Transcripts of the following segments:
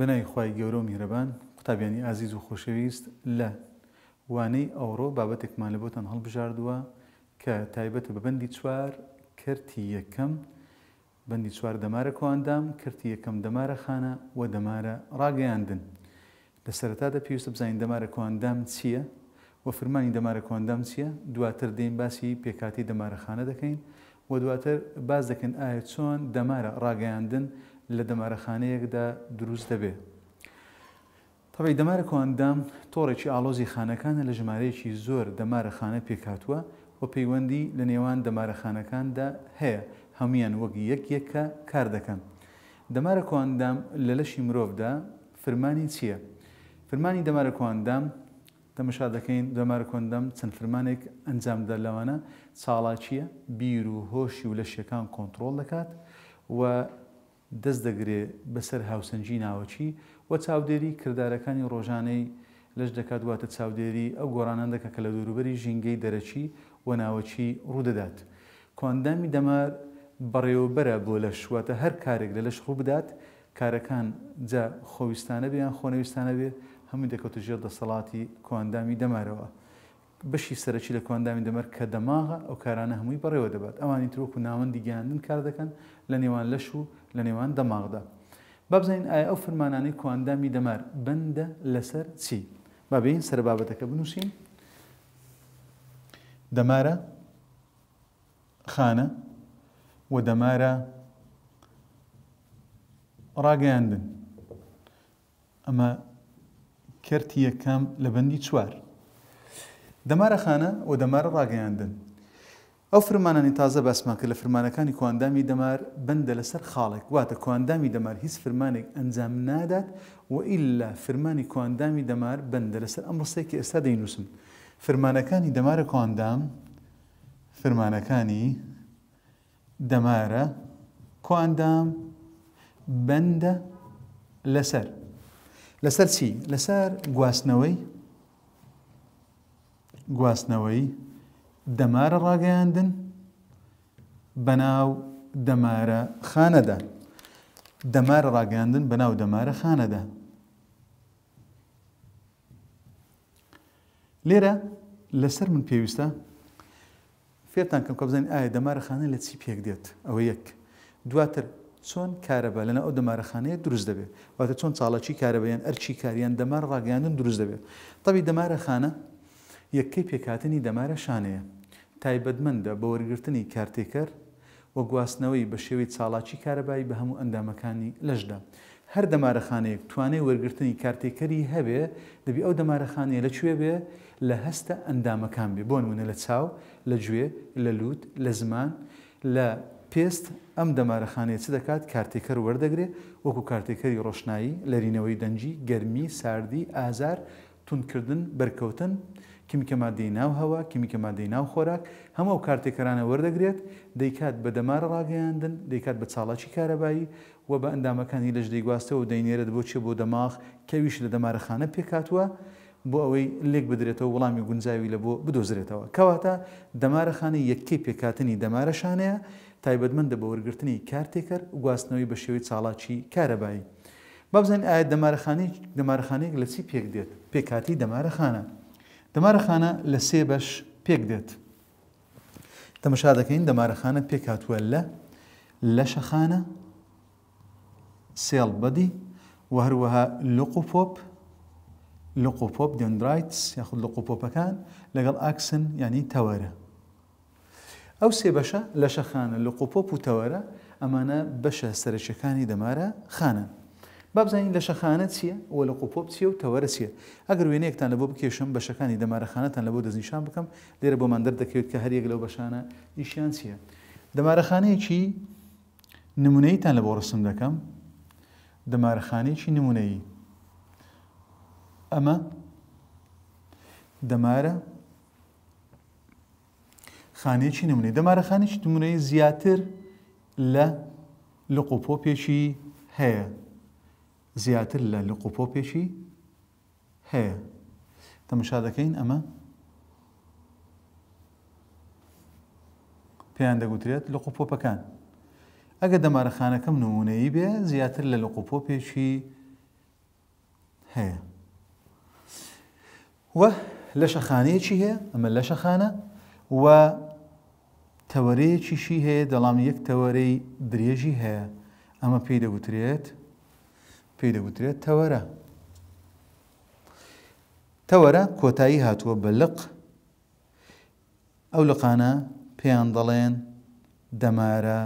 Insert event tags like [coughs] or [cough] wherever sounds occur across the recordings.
بنای خی گەورە و میرەبان قوتابیانی ئازیز و خۆشەویست لە وانەی ئەوڕۆ بابەتێکمان لە بۆتان هەڵبژاردووە کە تایبەتە بە بەندی چوار کردی یەکەم بەندی چوار دەمارە کۆواندام کردی یەکەم دەمارە خانە و دەمارە ڕاگەیاندن لە سەرتادا پێویستە بزانین دەمارە کۆواندام چییە؟ و فرمانی دەمارە کۆندام چییە؟ دواتر دێن باسی پێکاتی دەمارە خانە دەکەین و دواتر باز دەکەن ئایا چۆن دەمارە ڕاگەیاندن لە دەمارەخانەیەکدا دروست دەبێت. تەبی دەمارە کۆندام تۆڕێکی ئالۆزی خانەکانە لە ژمارەیەکی زۆر دەمارەخانە پێکاتوە و پەیوەندی لە نێوان دەمارەخانەکاندا هەیە هەمویان وەک یەکیەکە کار دەکەن. دەمارە کۆندام لە لەشی مرۆڤدا فرمانی چییە؟ فرمانی دەمارە کۆندام تەمەشا دەکەین دەمار کۆندەم چەند فرمانێک ئەنجامدا لەوانە ساڵاچیە بیر و هۆشی و لە شەکان کۆنتترۆل دەکات و دەست دەگرێت بەسەر هاوسنجی ناوەچی وە چاودێری کردارەکانی ڕۆژانەی لەش دەکات واتە چاودێری ئەو گۆرانەندەکە کە لە دوروبەری ژینگەی دەرەچی و ناوەچی ڕوودەدات. کۆندامی دەمار بەڕێوەبەرە بۆ لە شواتە هەر کارێک لە لەش ڕوو بدات کارەکان جا خۆویستانە بیان خۆنەویستانە بێت هەموو دەکەوتە ژێر دەسەڵاتی کۆندامی دەمارەوە. بەشی سەرەکی لە کۆندامی دەمەر کە دەماغە ئەو کارانە هەمووی بەڕێوە دەبات ئەوانی ترۆک و ناوەندی گەاندن کار دەکەن لە نێوان لەش و لە نێوان دەماغدا بابزين ئایا ئەو فرمانانەی کواندامی دەمار بەندە لەسەر چی بابین سەر بابەتەکە بنووسین دەمارە خانە و دەمارە ڕاگەاندن ئەمە اما یەکەم كام لبندي چوار دەمارە خانة و دەمارە ڕاگەاندن ئەو فرمانانی تازە باسمانکە لە فرمانەکانی کواندامی دەمار بندە لەسەر خاڵێک واتە کواندامی دەمار هیچ فرمانێک ئەنجام نادات و ئیلا فرمانی کواندامی دەمار بندە لەسەر ئەم ڕستێکی ئێستا دەینووسم فرمانەکانی دەمارە کواندام فرمانەکانی دەمارە کواندام بندە لەسەر لەسەر چی لەسەر گواستنەوەی گواستنەوەی دەمارە ڕاگەیاندن بەناو دەمارە خانەدا دەمارە ڕاگەاندن بەناو دەمارە خانەدا لێرە لەسەر من پێویستە فێرتان کەم کە بزانین ئایا دەمارە خانە لە چی پێک دێت ئەوە یەک دواتر چۆن کارەبە لەنە ئەو دەمارەخانەیە دروست دەبێت واتە چۆن چاڵەکی کارەبیان ئەرچی کاریان دەمار ڕاگەاندن دروست دەبێت تەبی دەمارە خانە یەکەی پێکاتنی دەمارە شانەیە تایبەتمەندە بە وەرگرتنی کارتێکەر وە گواستنەوەی بە شێوەی چاڵاکی کارەبایی بە هەموو ئەندامەکانی لەشدا هەر دەمارەخانەیەک توانای وەرگرتنی کارتێکەری هەبێ دەبی ئەو دەمارەخانەیە لەکوێ بێ لە هەستە ئەندامەکان بێ بۆ نمونە لە چاو لەگوێ لە لووت لە زمان لە پێست ئەم دەمارەخانەیە چ دەکات کارتێکەر وەردەگرێ وەکو کارتێکەری ڕۆشنایی لەرینەوەی دەنجی گەرمی ساردی ئازار تونکردن بەرکەوتن کیمیکە مادەی ناو هەوا کیمیکە مادەی ناو خۆراک هەموو کارتێکەرانە وەردەگرێت دەیکات بە دەمار ڕاگەیاندن دەیکات بە چاڵاکی کارەبایی و بە ئەندامەکانی لەش دەیگواستە و دەینێرت بۆچێ بۆ دەماخ کەویش لە دەمارەخانە پێکاتوە بۆ ئەوەی لێک بدرێتەوە وەڵامی گونجاوی لە بۆ بدۆزرێتەوە کەواتە دەمارەخانە یەکەی پێکاتنی دەمارەشانەیە تایبەتمەندە بە وەرگرتنی کارتێکەر گواستنەوەی بە شێوەی چاڵاکی کارەبایی. بابزانین ئایا دەمارەخانی دەمارەخانەیەک لە چی پێک دێت پێکاتی دەمارەخانە دەمارەخانە لە سێ بەش پێک دێت تەمەشا دەکەین دەمارەخانە پێک هاتووە لە لە شەخانە سێڵ بەدی و هەروەها لقوپۆپ لقوپۆپ دندرایتس یاخود لقوپۆپەکان لەگەڵ ئاکسن ینی تەوەرە ئەو سێ بەشە لە شەخانە لقوپۆپ و تەوەرە ئەمانە بەشە سەرچەکانی دەمارە خانە بابزانین لە شەخانە چییە و لە قوپۆپ چیە و تەوەرە چیە ئەگەر وێنەیەکتان لە بۆ بکێشم بەشەکانی دەمارەخانەتان لە بۆ دەزیشان بکەم لێرە بۆ مادر دەکەوێت کە هەریەک لەو بەشانە ئیشیان چییە دەمارەخانەیەکی نمونەیتان لە بۆ ڕسم دەکەم دەمارەخانەیەکی نمونەیی ئەمە دەمارە خانەیەکی نمونەی دەمارەخانێکی نمونەی زیاتر لە لە قوپۆپێکی هەیە زیاتر لە لقوپۆ پێشی هەیە تەمەشا دەکەین ئەمە پێیان دەگوترێت لە قوپۆپەکان ئەگە دەمارەخانەکەم نمونەیی بێ زیاتر لە لە قوپۆ پێشی هەیە وە لە شەخانەیەکی هەیە ئەمە لە شەخانە و تەوەرەیەکیشی هەیە دەڵام یەک تەوەرەی درێژی هەیە ئەمە پێی دەگوترێت پێی دەگوترێت تەوەرە تەوەرە کۆتایی هاتووە بلق لق ئەو پیان پێیان دمارا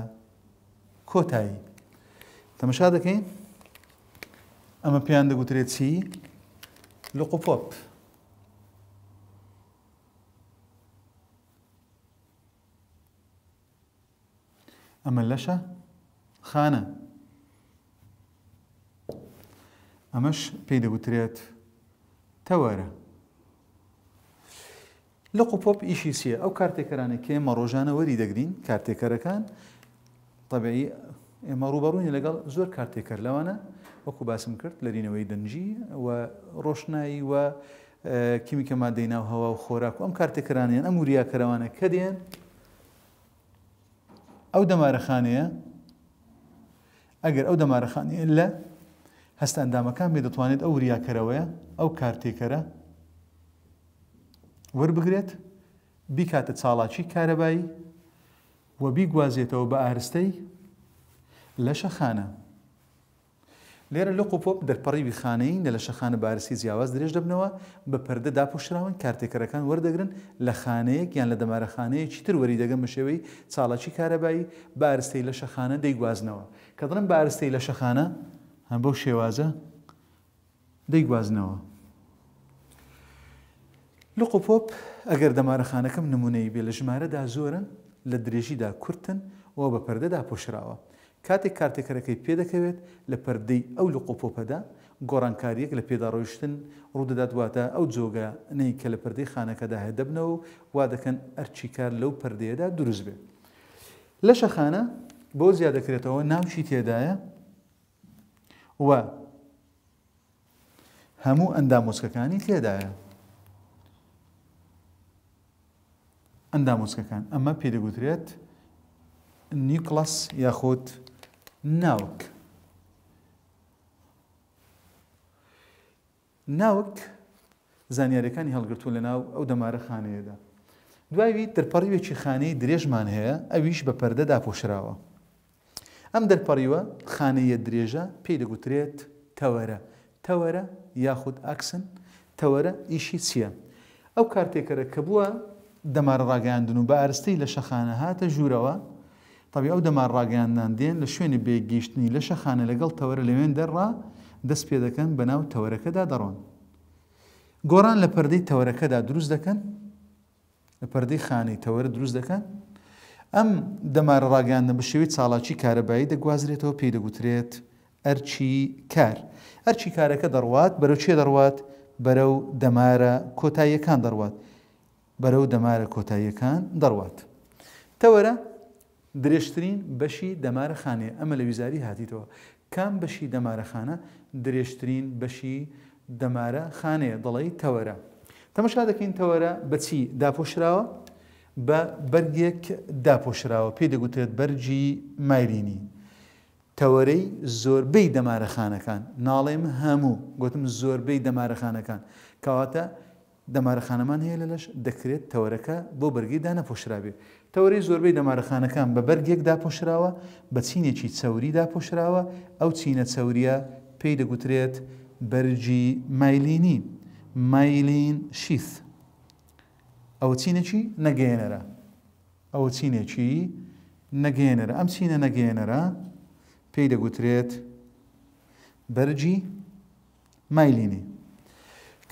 کوتایی تماشا دکین اما پیان پێیان دەگوترێت چی لقوپۆپ اما لشه خانه ئەمەش پێی دەگوترێت تەوەرە لە قوپۆپ ئیشی چییە ئەو کارتێکەرانە کێ ئێمە ڕۆژانە وەری دەگرین کارتێکەرەکان طبعی ئێمە ڕوبەڕوونی لەگەڵ زۆر کارتێکەر لەوانە وەکو باسم کرد لەرینەوەی دەنجی و ڕۆشنایی وە کیمیکە مادەی ناو هەوا و خۆراک و ئەم کارتێکرانیان ئەم وریاکەرەوانە کە دێن ئەو دەمارەخانەیە ئەگەر ئەو دەمارەخانەیە لە هەست ئەندامەکان بێ دەتوانێت ئەو ریاکەرەوەیە ئەو کارتێکەرە وەربگرێت بیکاتە چاڵاکی کارەبایی و بیگوازێتەوە بە ئارستەی لە شەخانە لێرە لە قوپۆپ دەرپەڕیوی خانەین لە شەخانە بارسی جیاواز درێژ دەبنەوە بە پەردە داپۆشراون کارتێکەکان وەردەگرن لە خانەیەک یان لە دەمارەخانەیە چیتر وەری دەگەم مشێوەی چاڵاکی کارەبایی بارستەی لە شەخانە دەیگوازنەوە کە دڵم بارستەی لە شەخانە هەم بەو شێوازە دەیگوازنەوە لق و پۆپ ئەگەر دەمارەخانەکەم نمونەی بێ لە ژمارەدا زۆرن لە درێژیدا کورتن ئەوە بە پەردەدا پۆشراوە کاتێک کارتێکەکەی پێدەکەوێت لە پەردەی ئەو لە قۆپۆپەدا گۆڕانکاریەک لە پێداڕۆیشتن ڕوودەداتواتە ئەو جۆگە نەی کە لە پەردەی خانەکەدا هەیە دەبنەوە وا دەکەن ئەرچی کار لەو پردەیەدا دروست بێت. لە شەخانە بۆ زیادەکرێتەوە ناوچی تێدایە و هەموو ئەندامۆسکەکانی تێدایە ئەندامۆسکەکان ئەمە پێدەگوترێت نیوکلاس یاخۆت ناوک ناوک زانیاریەکانی هەڵگرتوون لە ناو ئەو دەمارە خانەیەدا دوایوی دەرپەڕیوێکی خانەی درێژمان هەیە ئەویش بە پەردەدا پۆشراوە ئەم دەرپەڕیوە خانەیە درێژە پێی دەگوترێت تەوەرە تەوەرە یاخود ئاکسن تەوەرە ئیشی چییە؟ ئەو کارتێکەرە کە بووە دەمار ڕاگەاندن و بە ئارستی لە شەخانە هاتە ژوورەوە تەبی ئەو دەمار ڕاگەاندان دێن لە شوێنی بێگەیشتنی لە شەخانە لەگەڵ تەوەرە لەوێن دەڕا دەست پێ دەکەن بەناو تەوەرەکەدا دەڕۆن. گۆران لە پەردەی تەوەرەکەدا دروست دەکەن لە پەردەی خانەی تەوەرە دروست دەکەن ئەم دەمارە ڕاگەاندە بە شێوی چاڵاکی کارەبایی دەگوازرێتەوە پێی دەگوترێت ئەرچی کار ئەرچی کارەکە دەڕوات بەرەو چێ دەڕوات بەرەو دەمارە کۆتاییەکان دەڕوات بەرەو دەمارە کۆتاییەکان دەڕوات تەوەرە درێژترین بەشی دەمارە خانێ ئەمە لە ویزاری هاتیتەوە کام بەشی دەمارەخانە درێژترین بەشی دەمارە خانەیە دەڵی تەوەرە تەمەشا دەکەین تەوەرە بەچی داپۆشراوە بە بەرگێک داپۆشراوە پێ دەگوتێت بەرجی مایرینی تەوەرەی زۆربەی دەمارەخانەکان ناڵێم هەموو گوتم زۆربەی دەمارەخانەکان کەواتە دەمارەخانەمان هەیە لەلەش دەکرێت تەوەرەکە بۆ بەرگی دانەپۆشرابێت تەوەری زۆربەی دەمارەخانەکان بە بەرگێک داپۆشراوە بە چینێکی چەوری داپۆشراوە ئەو چینە چەوریە پێی دەگوترێت بەرجی مایلینی مایلین شیث ئەو چینێکی نەگەێنەرە ئەو چینێکی نەگەێنەرە ئەم چینە نەگەێنەرە پێی دەگوترێت بەرجی مایلینی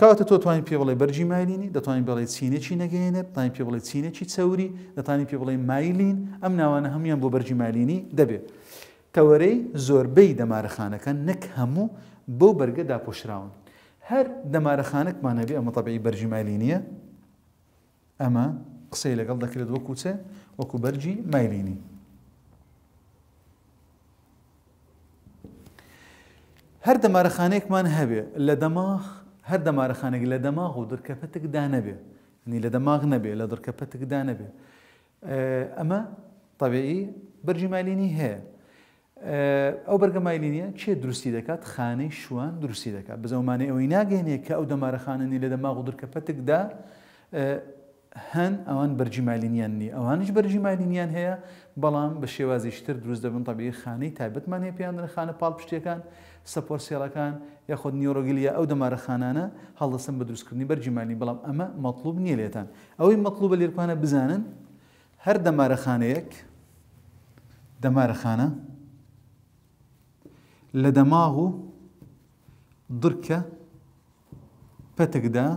کاتە تۆ توانین پێ بڵێ بەرجی مایلینی دەتوانین بڵێ چینێکی نەگەێنێت تاین پێ بڵێ چینێکی چەوری دەتانی پێ بڵێ مایلین ئەم ناوانە هەمویان بۆ بەرجی مایلینی دەبێت تەوەرەی زۆربەی دەمارەخانەکە نەک هەموو بۆ بەرگە داپۆشراون هەر دەمارەخانەکمانەبێ ئەمە تەبعی بەرجی مایلینیە ئەمە قسەی لەگەڵ دەکرێت وەکو چێ وەکو بەرجی مایلینی هەر دەمارەخانەیەکمان هەبێ لە دەماخ هەر دەمارەخانێک لە دەماغ و دەرکەپەتێکدا نەبێ نی لە دەماغ نەبێ لە دەرکەپەتێکدا نەبێ ئەمە طبیعی بەرجی مایلینی هەیە ئەو بەرگە مایلینیە چێ دروستی دەکات خانەی شوان دروستی دەکات بزەمانە ئەوەی ناگەێنێ کە ئەو دەمارەخانەنی لە دەماغ و دەرکەپەتێکدا هەن ئەوان بەرجیمالینیان نی ئەوانش بەرجیمالینیان هەیە بەڵام بە شێوازیشتر دروست دەبن تەبیی خانەی تایبەتمان هەیە پێیان خانە پاڵ پشتەکان سەپۆرسێڵەکان یاخود نیۆرۆگیلیا ئەو دەمارە خانانە هەڵدەسم بە دروستکردنی بەرجیمالی بەڵام ئەمە مەطلوب نییە لێتان ئەوەی مەطلوب بە لێرپانە بزانن هەر دەمارە خانەیەک دەمارە خانە لە دەماغ و درکە پەتێکدا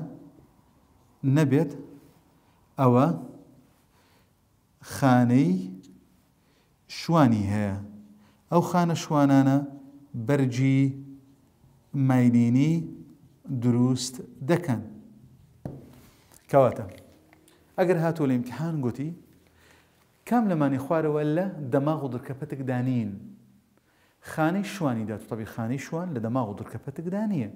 نەبێت ئەوە خانەی شوانی هەیە ئەو خانە شوانانە بەرجی مایلینی دروست دەکەن کەواتە ئەگەر هاتوو لە ئیمتحان گوتی کام لەمانی خوارەوە لە دەماغ و دڕکەپەتک دانین خانەی شوانی دا تۆبی خانەی شوان لە دەماغ و دڕکەپەتک دانیە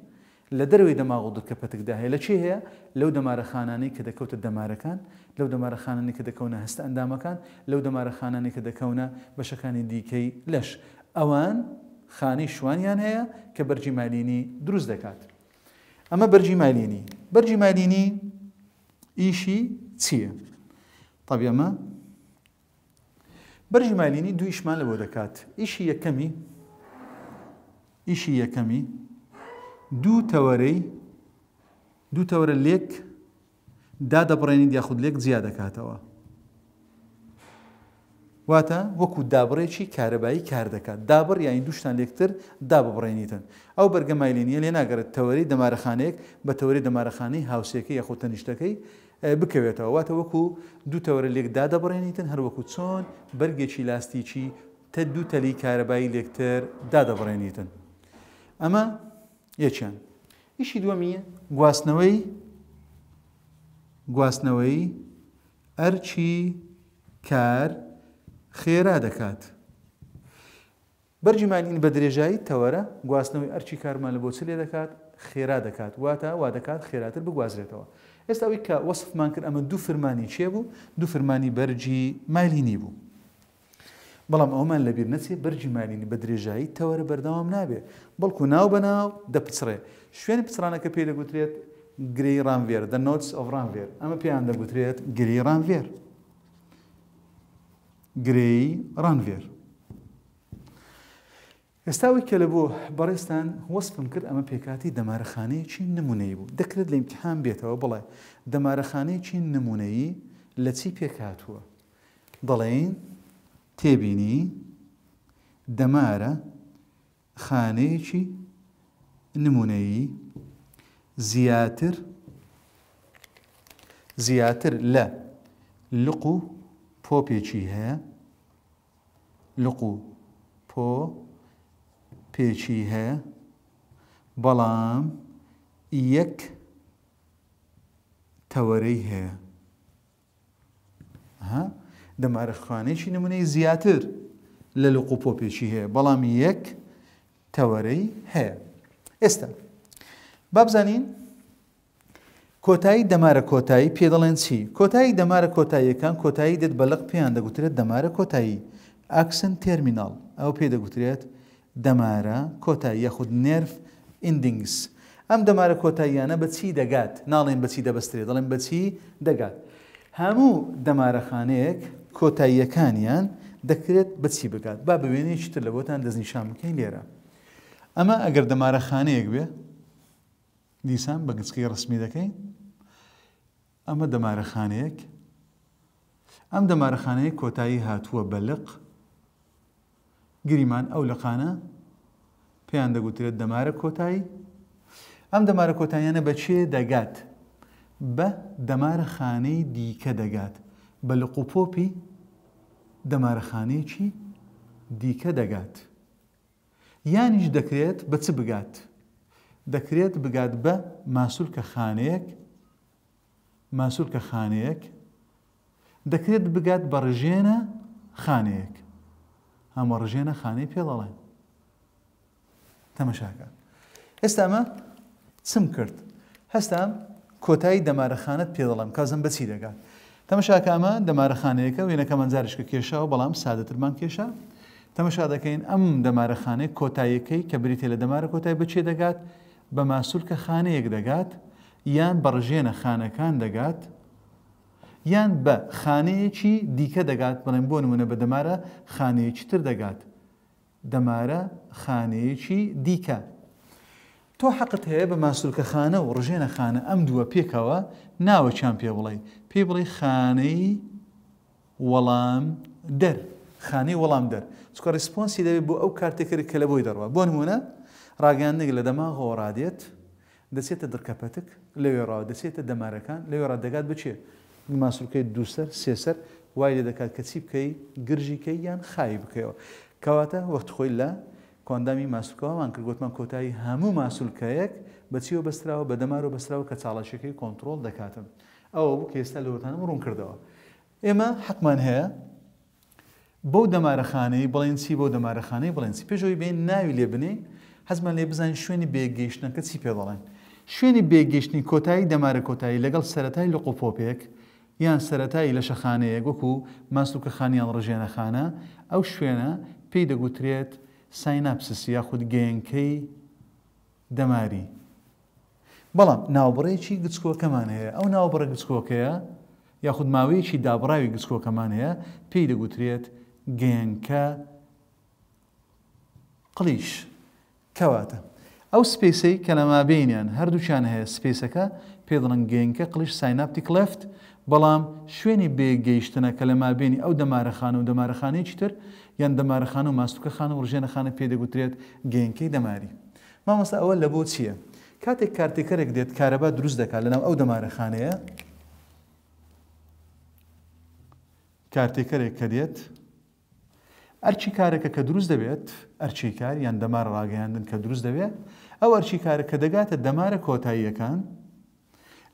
لە دەروی دەماغ و دڵکە پەتکدا هەیە لە چی هەیە لەو دەمارە خانانی کە دەکەوتە دەمارەکان لەو دەمارە خانانی کە دەکەونە هەستە ئەندامەکان لەو دەمارە خانانی کە دەکەونە بەشەکانی دیکەی لەش ئەوان خانی شوانیان هەیە کە بەرجی مالینی دروست دەکات ئەمە بەرجی مالینی بەرجی مالینی ئیشی چییە؟ طبیەمە بەرجی مالینی دویشمان لەوە دەکات ئیشی یەکەمی ئیشی یەکەمی دوو تەوەرەی دوو تەوەرە لێک دادەبڕێنین یاخود لێک جیا دەکاتەوە واتە وەکو دابڕێکی کارەبایی کار دەکات دابڕ یاین دوشتان لێکتر دابڕێنیتن ئەو بەرگەمایلێنیە لێ ناگەرێت تەوەری دەمارەخانەیەک بە تەوری دەمارەخانەی هاوسەکە یەخۆ تەنیشتەکەی بکەوێتەوە واتە وەکو دوو تەوەرە لێک دادەبڕێنیتن هەروەکو چۆن بەرگێکی لاستیکی تە دوو تەلی کارەبایی لێکتر دادەبڕێنیتن ئەمە یەکیان ئیشی دووەمیە گواستنەوەی گواستنەوەی ئەرچی کار خێرا دەکات بەرجمانین بە درێژایی تەوەرە گواستنەوەی ئەرچی کارمان لە بۆچی لێ دەکات خێرا دەکات واتە وا دەکات خێراتر بگوازرێتەوە ئێستا ئەوی کە وەصفمان کرد ئەمە دوو فرمانی چێ بوو دوو فرمانی بەرجی مایلینی بوو بەڵام ئەومان لەبیر نەچێ بەرجیمانینی بە درێژایی تەوەرە بەردەوام نابێ بەڵکو ناو بەناو دەپچڕێ شوێن پچرانەکە پێ دەگوترێت گری ڕانڤێر دە نۆتس ئۆف ڕانڤێر ئەمە پێیان دەگوترێت گری ڕانڤێر گری ڕانڤێر ئێستاوی کە لە بۆ بەڕێستان وەسپم کرد ئەمە پێکاتی دەمارەخانەیەکی نمونەی بوو دەکرێت لە ئیمتحان بێتەوە بڵێ دەمارەخانەیەکی نمونەیی لە چی پێکاتوە دەڵێن تێبینی دەمارە خانەیەکی نمونەیی زیاتر زیاتر لە لق و پۆپێکی هەیە لق و پۆ پێچی هەیە بەڵام یەک تەوەرەی هەیە دەمارەخانێکی نمونەی زیاتر لە لە قوپۆپێکی هەیە بەڵامی یەک تەوەرەی هەیە ئێستا بابزانین کۆتایی دەمارە کۆتایی پێ دەڵێن چی کۆتایی دەمارە کۆتاییەکان کۆتایی دێت بەلق پێیان دەگوترێت دەمارە کۆتایی ئاکسن تەرمینال ئەو پێ دەگوترێت دەمارە کۆتایی یەخود نرف ئیندنگس ئەم دەمارە کۆتاییانە بەچی دەگات ناڵێن بەچی دەبەسترێت دەڵێن بەچی دەگات هەموو دەمارەخانەیەک کۆتاییەکانیان دەکرێت بچی بکات با بوێنێکی تر لە بۆتان دەستنیشان بکەین لێرە ئەمە ئەگەر دەمارە خانەیەک بێ دیسان بە گچکی ڕسمی دەکەین ئەمە دەمارە خانەیەک ئەم دەمارە خانەیە کۆتایی هاتووە بەلق گریمان ئەو لە خانە پێیان دەگوترێت دەمارە کۆتایی ئەم دەمارە کۆتانیانە بەچێ دەگات بە دەمارە خانەی دیکە دەگات بە لە قوپۆپی دەمارەخانەیەکی دیکە دەگات. یانیش دەکرێت بە چ بگات؟ دەکرێت بگات بە ماسوولکە خانەیەک ماسوولکە خانەیەک دەکرێت بگات بە ڕژێنە خانەیەک هەمە ڕژێنە خانەی پێڵەڵێن تەمەشاکە ئێستا ئەمە چم کرد هەستام کۆتایی دەمارەخانت پێ دەڵم کازم بەچی دەگات تەمەشاکامە دەمارەخانەیەەکە وێنەکە منجارشکە کێشا و بەڵام سادەترمان کێشە تەمەشا دەکەین ئەم دەمارەخانەی کۆتاییەکەی کە بریتێ لە دەمارە کۆتای بچێ دەگات بە ماسوولکە خانەیەک دەگات یان بەڕژێنە خانەکان دەگات یان بە خانەیەکی دیکە دەگات بڵێن بۆ نمونە بە دەمارە خانەیەکی تر دەگات دەمارە خانەیەکی دیکە تۆ حەقت هەیە بە ماسوولکە خانە و ڕژێنە خانە ئەم دووە پێکەوە ناوە چمپێ بڵێ پێی بڵێ خانەی وەڵام دەر خانەی وەڵام دەر چکە ریسپۆنسی دەبێت بۆ ئەو کارتێکری کە لە بۆی دەڕوە بۆ نمونە ڕاگەاندێک لە دەما هۆڕادێت دەچێتە دڕکەپەتک لەوێڕاوە دەچێتە دەمارەکان لەوێڕ دەگات بچێ ماسوورکەی دووسەر سێسەر وای لە دەکات کەچی بکەی گرژیکەی یان خای بکەیەوە کەواتە وەخت خۆی لە کۆندامی ماسوکەوەمان کردگوتمان کۆتایی هەموو ماسوولکەیەک بەچیەوە بەستراوە بەدەمار و بەستراوە کە چاڵەشەکەی کۆنتترۆل دەکاتم. ئەوە بوو کێستا لەوەتانم ڕوون کردەوە ئێمە حەقمان هەیە بەو دەمارەخانەی بڵێنسی بۆ دەمارەخانەی بڵێنسی پێشەوەی بێن ناوی لێ بنێ حەزمان لێ بزانین شوێنی بێگەیشتنەکە چی پێ دەڵێن شوێنی بێگەشتنی کۆتایی دەمارە کۆتایی لەگەڵ سەتای لە قوپۆپێک یان سەتایی لە شەخانەیە گوەکو ماستوکە خانیان ڕژێنەخانە ئەو شوێنە پێی دەگوترێت سایناپسسی یاخود گەینکەی دەماری بەڵام ناوبڕێکی گچکۆکەمان هەیە ئەو ناوبڕە گچکۆکەیە یاخود ماوەیەکی دابراوی گچکۆکەمان هەیە پێی دەگوترێت گەنکە قلیش کەواتە ئەو سپیسەی کە لە مابینیان هەردووچان هەیە سپیسەکە پێ دڵن گەنکە قلیش سایناپتیک لەفت بەڵام شوێنی بێگەیشتنە کە لە مابینی ئەو دەمارەخانە و دەمارەخانەیەکی تر یان دەمارەخانە و ماستوکە خانە و ڕژێنە خانە پێدەگوترێت گەنکەی دەماری. مامەستا ئەوە لە بۆ چییە؟ کاتێک کارتێکەرێک دێت کارەبا دروست دەکات لەناو ئەو دەمارەخانەیە کارتێکەرێک کە دێت ئەرچی کارەکە کە دروست دەبێت ئەرچی کار یان دەمار ڕاگەیاندن کە دروست دەبێت ئەو ئەرچی کارەکە دەگاتە دەمارە کۆتاییەکان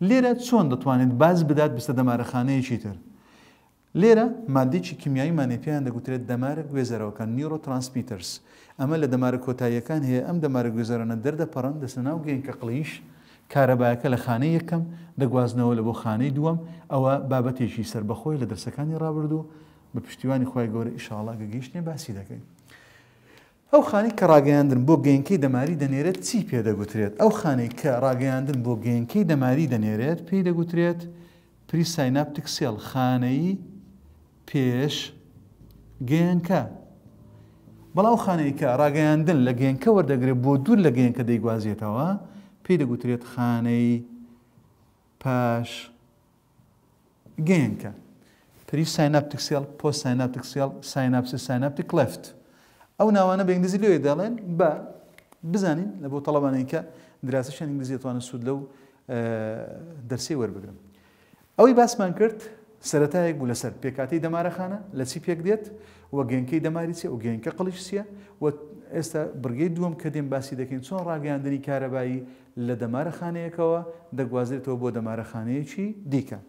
لێرە چۆن دەتوانێت باز بدات بستە دەمارەخانەیەکی تر لێرە مادیی کیمیاییمانێ پێیان دەگوترێت دەمارە گوێزەرەوەکە نیرۆ ترانسپیترس ئەمە لە دەمارە کۆتاییەکان هەیە ئەم دەمارە گوێزارانە دەردە پەڕەن دەسە ناو گەینکە قڵیش کارەبایەکە لە خانەی یەکەم دەگوازنەوە لە بۆ خانەی دووەم ئەوە بابەتێکی سربەخۆی لە دەرسەکانی ڕابردوو بە پشتیوانی خی گەورە ئیشاڵا گەگەیشتێ باسی دەکەین. ئەو خانی کە ڕاگەیاندن بۆ گەینکەی دەماری دەنێرێت چی پێ دەگوترێت ئەو خانەی کە ڕاگەیاندن بۆ گەینکەی دەماری دەنێرێت پێی دەگوترێت پریسایناپتیکسێڵ خانەی پێش گەیانکە بەڵاو خانەیەکە ڕاگەیاندن لە گەینکە وەردەگرێت بۆ دوور لە گەینکە دەیگوازیێتەوە پێی دەگوترێت خانەی پاش گەینکە پری سایناپتیکسیال پۆ سایناپتیکسیال سایناپسی سایناپتیک لەفت ئەو ناوانە بە ئینگلیزی لێ دەڵێن بە بزانین لە بۆ تەڵەبانەی کە دراسەشان ئینگلیزیتوانە سوود لەو دەرسی وەربگرم ئەوەی باسمان کرد سەتایەک بوو لەسەر پێکاتی دەمارەخانە لە چی پێک دێت وە گەنکەی دەماری چێ و گەنکە قڵیش چیە ئێستا برگەی دووەم کە دێن باسی دەکەین چۆن ڕاگەاندنی کارەبایی لە دەمارەخانەیەکەوە دەگوازێتەوە بۆ دەمارەخانەیەکی دیکە.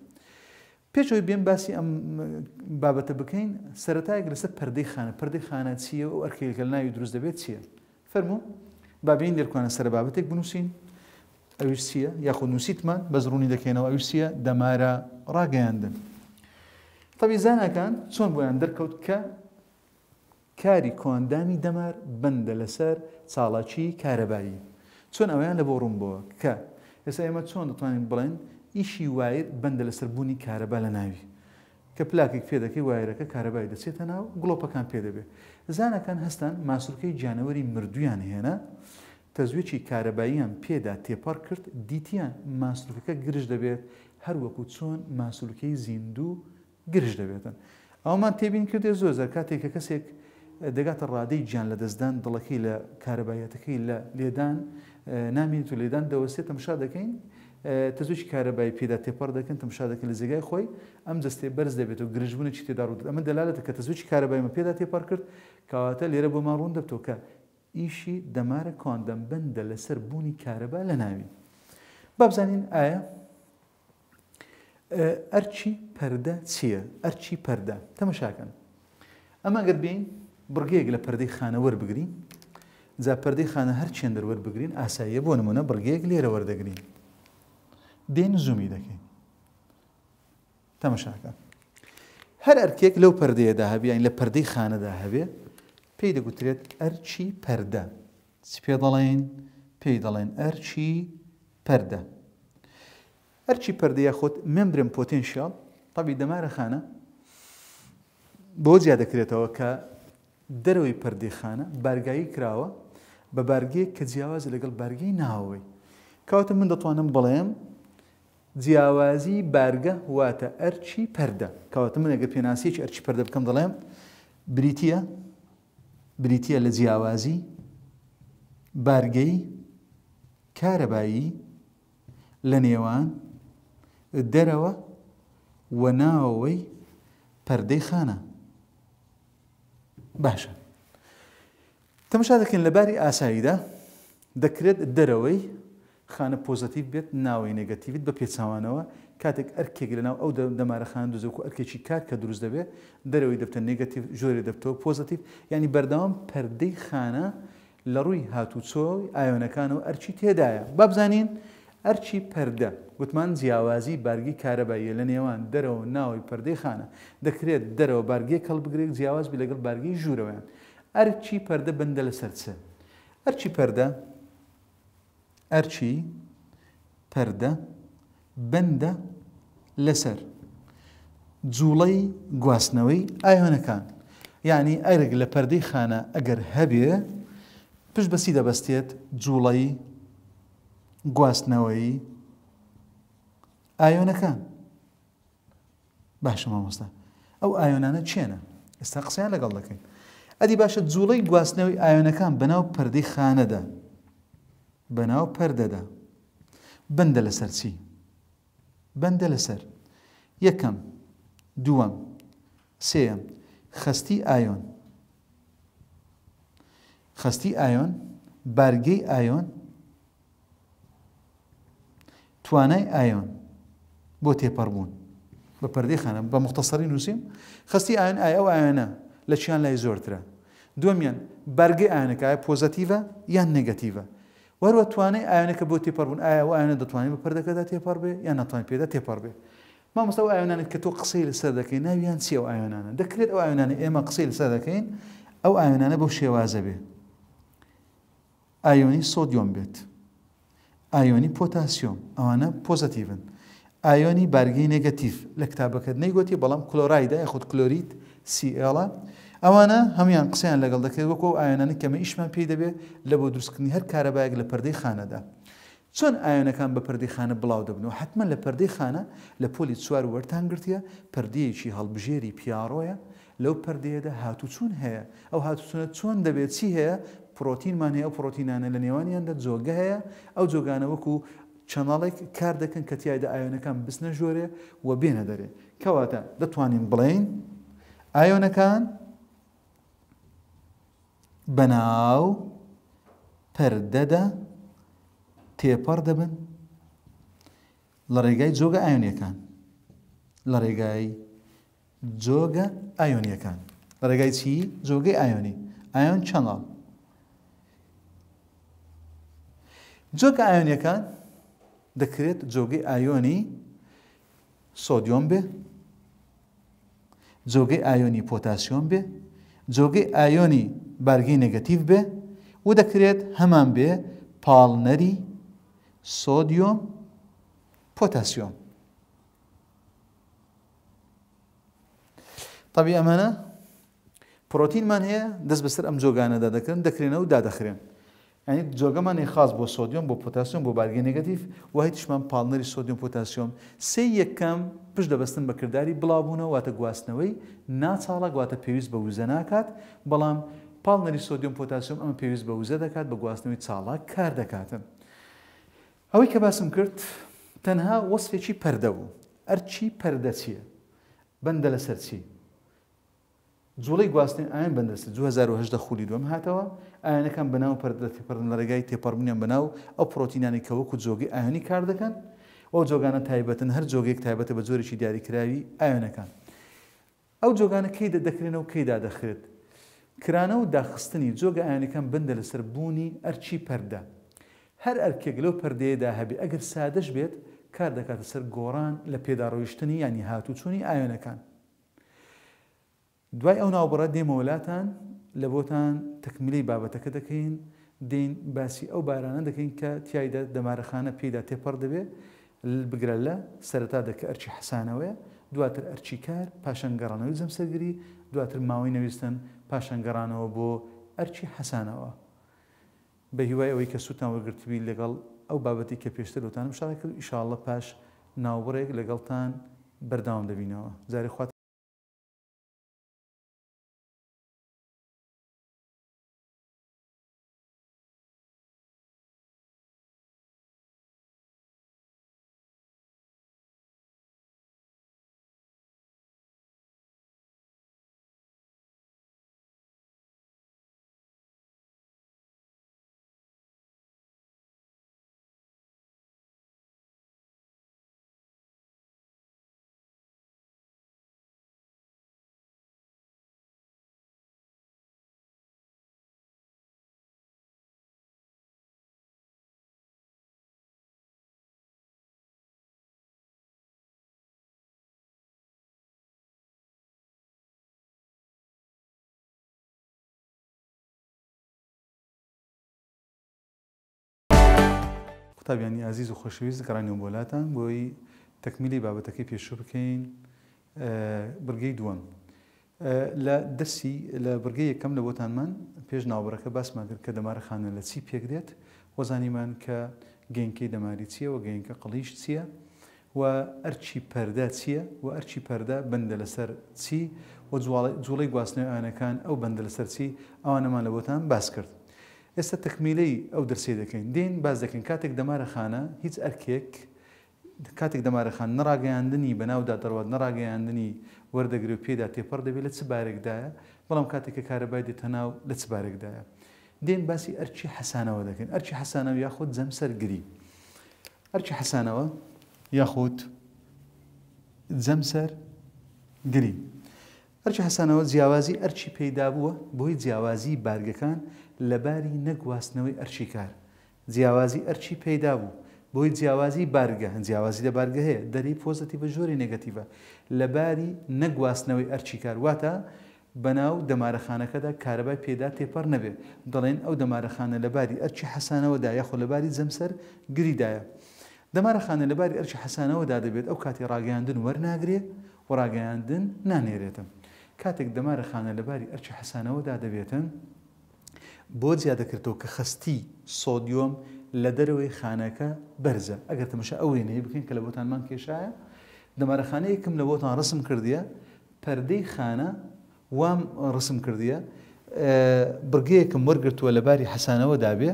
پێشەوەی بێن باسی ئەم بابەتە بکەین سەتایەک لەسەر پردەی خانە پردەی خانە چیە و ئەرکێکەکە ناوی دروست دەبێت چییە؟ فەرمو بابین لێرکوانە سەر بابەتێک بنووسین ئەویش چیە یاخود نووسیتمان بەزڕوونی دەکەینەوە ئەویش چیە دەمارە ڕاگەیاندن. تەبیزانەکان چۆن بۆیان دەرکەوت کە کاری کۆندامی دەمار بندە لەسەر چاڵاکی کارەبایی چۆن ئەویان لە بۆ ڕوومبەوە کە ئێستا ئێمە چۆن دەتوانین بڵێن ئیشی وایر بندە لەسەر بوونی کارەبا لە ناوی کە پلاکێک پێدەکەی وایرەکە کارەبای دەچێتە ناو گڵۆپەکان پێدەبێت زانەکان هەستان ماسوورکەی جانەوەری مردویان هێنا تەزوێکی کارەباییان پێدا تێپەڕ کرد دیتیان ماسوورەکە گرش دەبێت هەروەکو چۆن ماسوورکەی زیندوو گرش دەبێتن ئەومان تێبین کردێ زۆر زەر کاتێک کە کەسێک دەگاتە ڕادەی گیان لە دەستدان دڵەکەی لە کارەبایەتەکەی لە لێدان نامینێت و لێدان دەوەستێت تەمشا دەکەین تەزوش کارەبای پێدا تێپەر دەکەن تەمشا دەکەن لە زیگای خۆی ئەم دەستێ بەرز دەبێت و گرژبوون چی تێدا ڕوت ئەمە دەلالێت کە تەزوش کارەبایمە پێدا تێپەر کرد کەواتە لێرە بۆمان ڕوون دەبتەوە کە ئیشی دەمارە کۆندەم بندە لەسەر بوونی کارەبا لە ناوی. بابزانین ئایا ئەرچی پەردە چییە؟ ئەرچی پەردە تەمەشاکەن. ئەمە گەر بین بڕگەیەک لە پەردەی خانە وەربگرین جا پەردەی خانە هەر چێن دەروەر بگرین ئاساییە بۆ نمونە بڕگەیەک لێرە وەردەگرین. دێن زومی دەکەین. تەمەشاکە. هەر ئەرکێک لەو پەردەیەدا هەبیین لە پەردەی خانەدا هەبێ پێی دەگوترێت ئەرچی پەردە. چ پێ دەڵێن پێی دەڵێن ئەرچی پەردە. هەرچی پردەیە خۆت ممدرم پۆتینشیال تەبی دەمارە خانە بۆ جیا دەکرێتەوە کە دەرەوەی پردیخانە بارگایی کراوە بە بارگەی کە جیاواز لەگەڵ بارگەی ناوەوەی کەواتە من دەتوانم بڵێم جیاوازی بارگە واتە ئەرچی پەردە کەواتە من ئەگەر پێناسیی ئەرچی پەردە بکەم دەڵێم بریتە بریتە لە جیاوازی بارگەی کارەبایی لە نێوان دەرەوە وە ناوەوەی پەردەی خانە باشە تەمەشا دەکەن لەباری ئاساییدا دەکرێت دەرەوەی خانە پۆزتیو بێت ناوی نگەتیویت بە پێچوانەوە کاتێک ئەرکێک لەناو ئەو دەمارە خان دوزە و ئەرکێکی کار کە دروست دەبێت دەرەوەی دەبتە نگەتیو ژۆری دەبتەوە پۆزتیو ینی بەردەوام پەردەی خانە لە ڕووی هاتوچۆی ئایۆنەکان و ئەرچی تێدایە بابزانین ئەرچی پەردە گوتمان جیاوازی بارگی کارەباییە لە نێوان دەرەوە ناوی پەردەی خانە دەکرێت دەرەوە بارگی کەڵبگرێک جیاواز بی لەگەڵ بارگی ژوورەوەیان ئەرچی پەردە بندە لە سەرچە ئەرچی پەردە ئەرچی پەردە بندە لەسەر جوڵەی گواستنەوەی ئایۆنەکان یعنی ئەرگ لە پەردەی خانە ئەگەر هەبێ پشت بەسی دەبەستێت جوڵەی گواستنەوەی ئایۆنەکان باشە مامۆستا ئەو ئایۆنانە چێنە ئێستا قسەیان لەگەڵ دەکەین ئەدی باشە جوڵەی گواستنەوەی ئایۆنەکان بەناو پەردەی خانەدا بەناو پەردەدا بندە لەسەر چی بەندە لەسەر یەکەم دووەم سێم خستی ئایۆن خستی ئایۆن بارگەی ئایۆن توانای ئایۆن بۆ پربون بە پردی خانە بە مختصری نووسیم خستی ئاین ئایا ئەو ئاەنە لە چیان لای زۆرترە دومیان بەرگی ئاەنەکە پۆزتیڤە یان نگەتیڤە وەروە توانای ئاەنەکە بۆ تێپەڕبوون ئایا ئەو ئاەنە دەتوانین بە پردەکەدا تێپەڕ بێ یان ناتوان پێدا تێپەڕ ما مامۆستا ئەو که تو تۆ قسەی دکین دەکەین ناویان چی ئەو ئاەنانە دەکرێت ئەو ئاەنانە ئێمە قسەی لەسەر دەکەین ئەو ئاەنانە بەو شێوازە بی ئایۆنی سۆدیۆم بێت ئایۆنی پۆتاسیۆم ئەوانە پۆزتیون ئایۆنی بارگەی نگەتیف لە کتابەکەت نەیگوتی بەڵام کلۆرایدا یخود کلۆریت سیئڵە ئەوانە هەمیان قسەیان لەگەڵ دەکەێت وەکو ئایانانی کەمە ئیشمان پێی دەبێت لە بۆ دروستکردنی هەر کارەبایەک لە پەردەی خانەدا چۆن ئایانەکان بە پەردەی خانە بڵاو دەبنەوە حتممە لە پەردەی خانە لە پۆلی چوار وەرتان گرتیە پردەیەکی هەڵبژێری پیاڕۆیە لەو پردەیەدا هاتوچوون هەیە ئەو هاتوچونە چۆن دەبێت چی هەیە پرۆتینمان هەیە ئەو پرۆتینانە لە نێوانیاندا جۆگە هەیە ئەو جۆگانە وەکو چەناڵێک کار دەکەن کە تایدا ئایۆنەکان بسنە ژۆرێ و بێنە دەرێ کەواتە دەتوانین بڵین ئایۆنەکان بەناو پەردەدا تێپەر دەبن لە ڕێگای جۆگە ئایۆنیەکان لە ڕێگای جۆگە ئایۆنیەکان لە ڕێگای چی جۆگەی ئایۆنی ئایۆن چەناڵ جۆگە ئایۆنیەکان دەکرێت جۆگەی ئایۆنی سۆدیۆم بێ جۆگەی ئایۆنی پۆتاسیۆم بێ جۆگەی ئایۆنی بارگەی نگەتیو بێ و دەکرێت هەمان بێ پاڵنەری سۆدیۆم پۆتاسیۆم طبی ئەمانە پرۆتینمان هەیە دەست بەسەر ئەم جۆگانەدا دەکەن دەکرێنە و دادەخرێن ئەنی جۆگەمانی خاص بۆ سۆدیۆم بۆ پۆتاسیۆم بۆ بارگە نگەتیف و هیچشمان پاڵنەری سۆدیۆم پۆتاسیۆم سێ یەکەم پش دەبستن بە کردداری بڵاوبوونەوە واتە گواستنەوەی ناچڵە گواتە پێویست بە وزە ناکات بەڵام پاڵنەری سۆدیۆم پۆتاسیۆم ئەم پێویست بە وزە دەکات بە گواستنەوەی چاڵاک کار دەکاتن. ئەوەی کە باسم کرد تەنها وەسفێکی پەردە بوو ئەرچی پەردەچیە بەندە لەسەرچی جوڵی گواستنی ئاەن بەندەست 2010 خولی دوم هاتەوە ئاەنەکان بەناو پەردەتیپەرن لە ڕێگای تێپەڕبوونیان بەناو ئەو پرۆتینانی کەوەکو جۆگی ئاهێنی کار دەکەن ئەو جۆگانە تایبەتن هەر جۆگێک تایبەتە بە جۆرێکی دیاریکراوی ئاەنەکان ئەو جۆگانە کەی دەکرێنەوە کەیدا دەخرێت کرانە و داخستنی جۆگە ئاەنەکان بندە لەسەر بوونی ئەرچی پەردە هەر ئەرکێک لەو پردەیەدا هەبێ ئەگەر سادەش بێت کار دەکاتە سەر گۆڕان لە پێداڕۆیشتنی ینی هاتوچوونی ئاەنەکان دوای ئەو ناوبڕە دێمە وڵاتان لە بۆتان تەکمیلی بابەتەکە دەکەین دین باسی ئەو بارانە دەکەین کە تایدا دەمارەخانە پێدا تێپەڕ دەبێ بگرە لە سەرتا دەکە ئەرچی حسانەوەە دواتر ئەرچی کار پاشنگەڕانەوەی زەمسەگری دواتر ماوەی نەویستن پاشنگەڕانەوە بۆ ئەرچی حەسانەوە بە هیوای ئەوەی کە سووتان وەگرتوی لەگەڵ ئەو بابەتی کە پێشتر لەوتانم شارە کرد ئیشاءڵە پاش ناوبڕێک لەگەڵتان بەرداوام دەبینەوە جارێ قوتابیانی ئازیز و خۆشویست گەڕانیەوە بۆلاتان بۆی تەکمیلی بابەتەکەی پێشوو بکەین برگەی دووەم لە دەسی لە بگەی یەکەم لە بۆتانمان پێش ناوبەکە باسمان کرد کە دەمارە خانە لە چی پێک دێت وەزانیمان کە گەنکەی دەماری چییە و گەنکە قڵیش چییە و ئەرچی پەردا چییە و ئەرچی پەردا بندە لەسەر چی و جوڵی گواستنەوەیانەکان ئەو بندە لەسەر چی ئەوانەمان لە بۆتان باس کرد ئێستا تەخمیلەی ئەو دەرسێ دەکەین دێن باز دەکەین کاتێک دەمارە خانە هیچ ئەرکێک کاتێک دەمارەخان نڕاگەیاندنی بەناودا دەڕوات نڕاگەیاندنی وەردەگری و پێدا تێپەر دەبێت لە چ بارێکدایە بەڵام کاتێککە کارەبای دێتەناو لە چ بارێکدایە دێن باسی ئەرچی حەسانەوە دەکەین ئەرچی حەسانەوە یاخود جەم سەرگری ئەرچی حەسانەوە یاخود جەم سەر گرین هەرچی حەسانەوە جیاوازی ئەرچی پەیدا بووە بۆی جیاوازی بارگەکان لەباری نەگواستنەوەی ئەرچیکار جیاوازی ئەرچی پەیدا بوو بۆی جیاوازی بارگە هەند جیاوازی لە بارگە هەیە دەری پۆزتی بە ژۆری نگەتیڤە لەباری نەگواستنەوەی ئەرچیکار واتە بەناو دەمارەخانەکەدا کارەبای پێدا تێپەر نەبێت دەڵێن ئەو دەمارەخانە لەباری ئەرچی حەسانەوەدا یاخۆ لەباری جەمسەر گریدایە. دەمارەخانە لەباری ئەرچی حەسانەوەدا دەبێت ئەو کاتی ڕاگەاندن وەرناگرێت و ڕاگەاندن نانێرێتم. کاتێک دەمارە خانە لەباری ئەرچی حەسانەوەدا دەبێتن بۆ زیادەکردەوە کە خستی سۆدیۆم لە دەرەوەی خانەکە بەرزە ئەگەر تەمەشە ئەوێنەیە بکەین کە لە بۆتانمان کێشایە دەمارەخانەیەکم لە بۆتان ڕسم کردیە پەردەی خانە وام ڕسم کردیە برگەیەکم وەرگرتووە لە باری حەسانەوە دابێ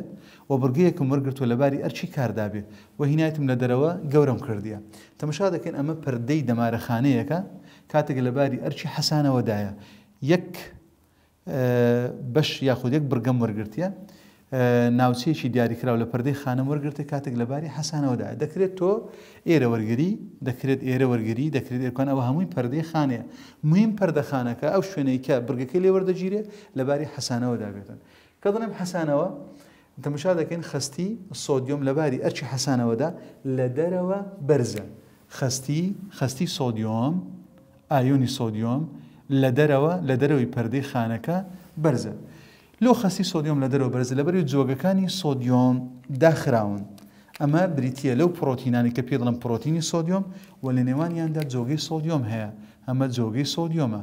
و برگەیەکم وەرگرتووە لە باری ئەرچی کاردابێ و هینایتم لە دەرەوە گەورم کردیە تەمەشا دەکەن ئەمە پەردەی دەمارەخانەیەەکە کاتێک لەباری ئەرچی حەسانەوەدایە یەک بەش یاخود یەک برگەم وەرگرتە ناوچەیەکی دیاریکراوە لە پەردەی خانم وەرگرتە کاتێک لەباری حەسانەوەدایە دەکرێت تۆ ئێرە وەرگری دەکرێت ئێرە وەرگری دەکرێت ئێرکان ئەوە هەمووی پەردەی خانەیە مهم پەردەخانەکە ئەو شوێنەی کە برگەکەی لێ وەردەگیرێ لەباری حەسانەوە دابێتن کە دڵێم حەسانەوە تەمەشا دەکەین خستی سۆدیۆم لەباری ئەرچی حەسانەوەدا لە دەرەوە بەرزە خستی خستی سۆدیۆم ئایۆنی سۆدیۆم لە دەرەوە لە دەرەوەی پەردەی خانەکە بەرزە لۆ خەسی سۆدیۆم لە دەرەوە بەرزە لە بەری جۆگەکانی سۆدیۆم داخراون ئەمە بریتە لەو پرۆتینانی کە پێ دڵم پرۆتینی سۆدیۆم و لە نێوانیاندا جۆگەی سۆدیۆم هەیە ئەمە جۆگەی سۆدیۆمە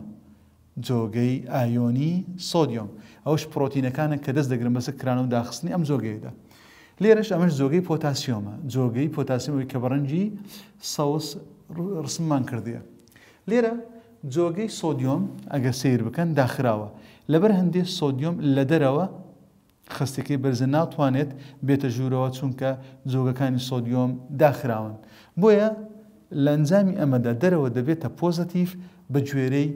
جۆگەی ئایۆنی سۆدیۆم ئەوش پرۆتینەکانە کە دەست دەگرم بەسە کرانە و داخستنی ئەم جۆگەیدا لێرەش ئەمەش جۆگەی پۆتاسیۆمە جۆگەی پۆتاسیۆمی کە بەڕەنجی سەوس ڕسممان کردیە لێرە جۆگەی سۆدیۆم ئەگە سیر بکەن داخراوە لەبەر هەندێک سۆدیۆم لە دەرەوە خستەکەی بەرزە ناتوانێت بێتە ژوورەوە چونکە جۆگەکانی سۆدیۆم داخراون بۆیە لە ئەنجامی ئەمەدا دەرەوە دەبێتە پۆزتیف بە گوێرەی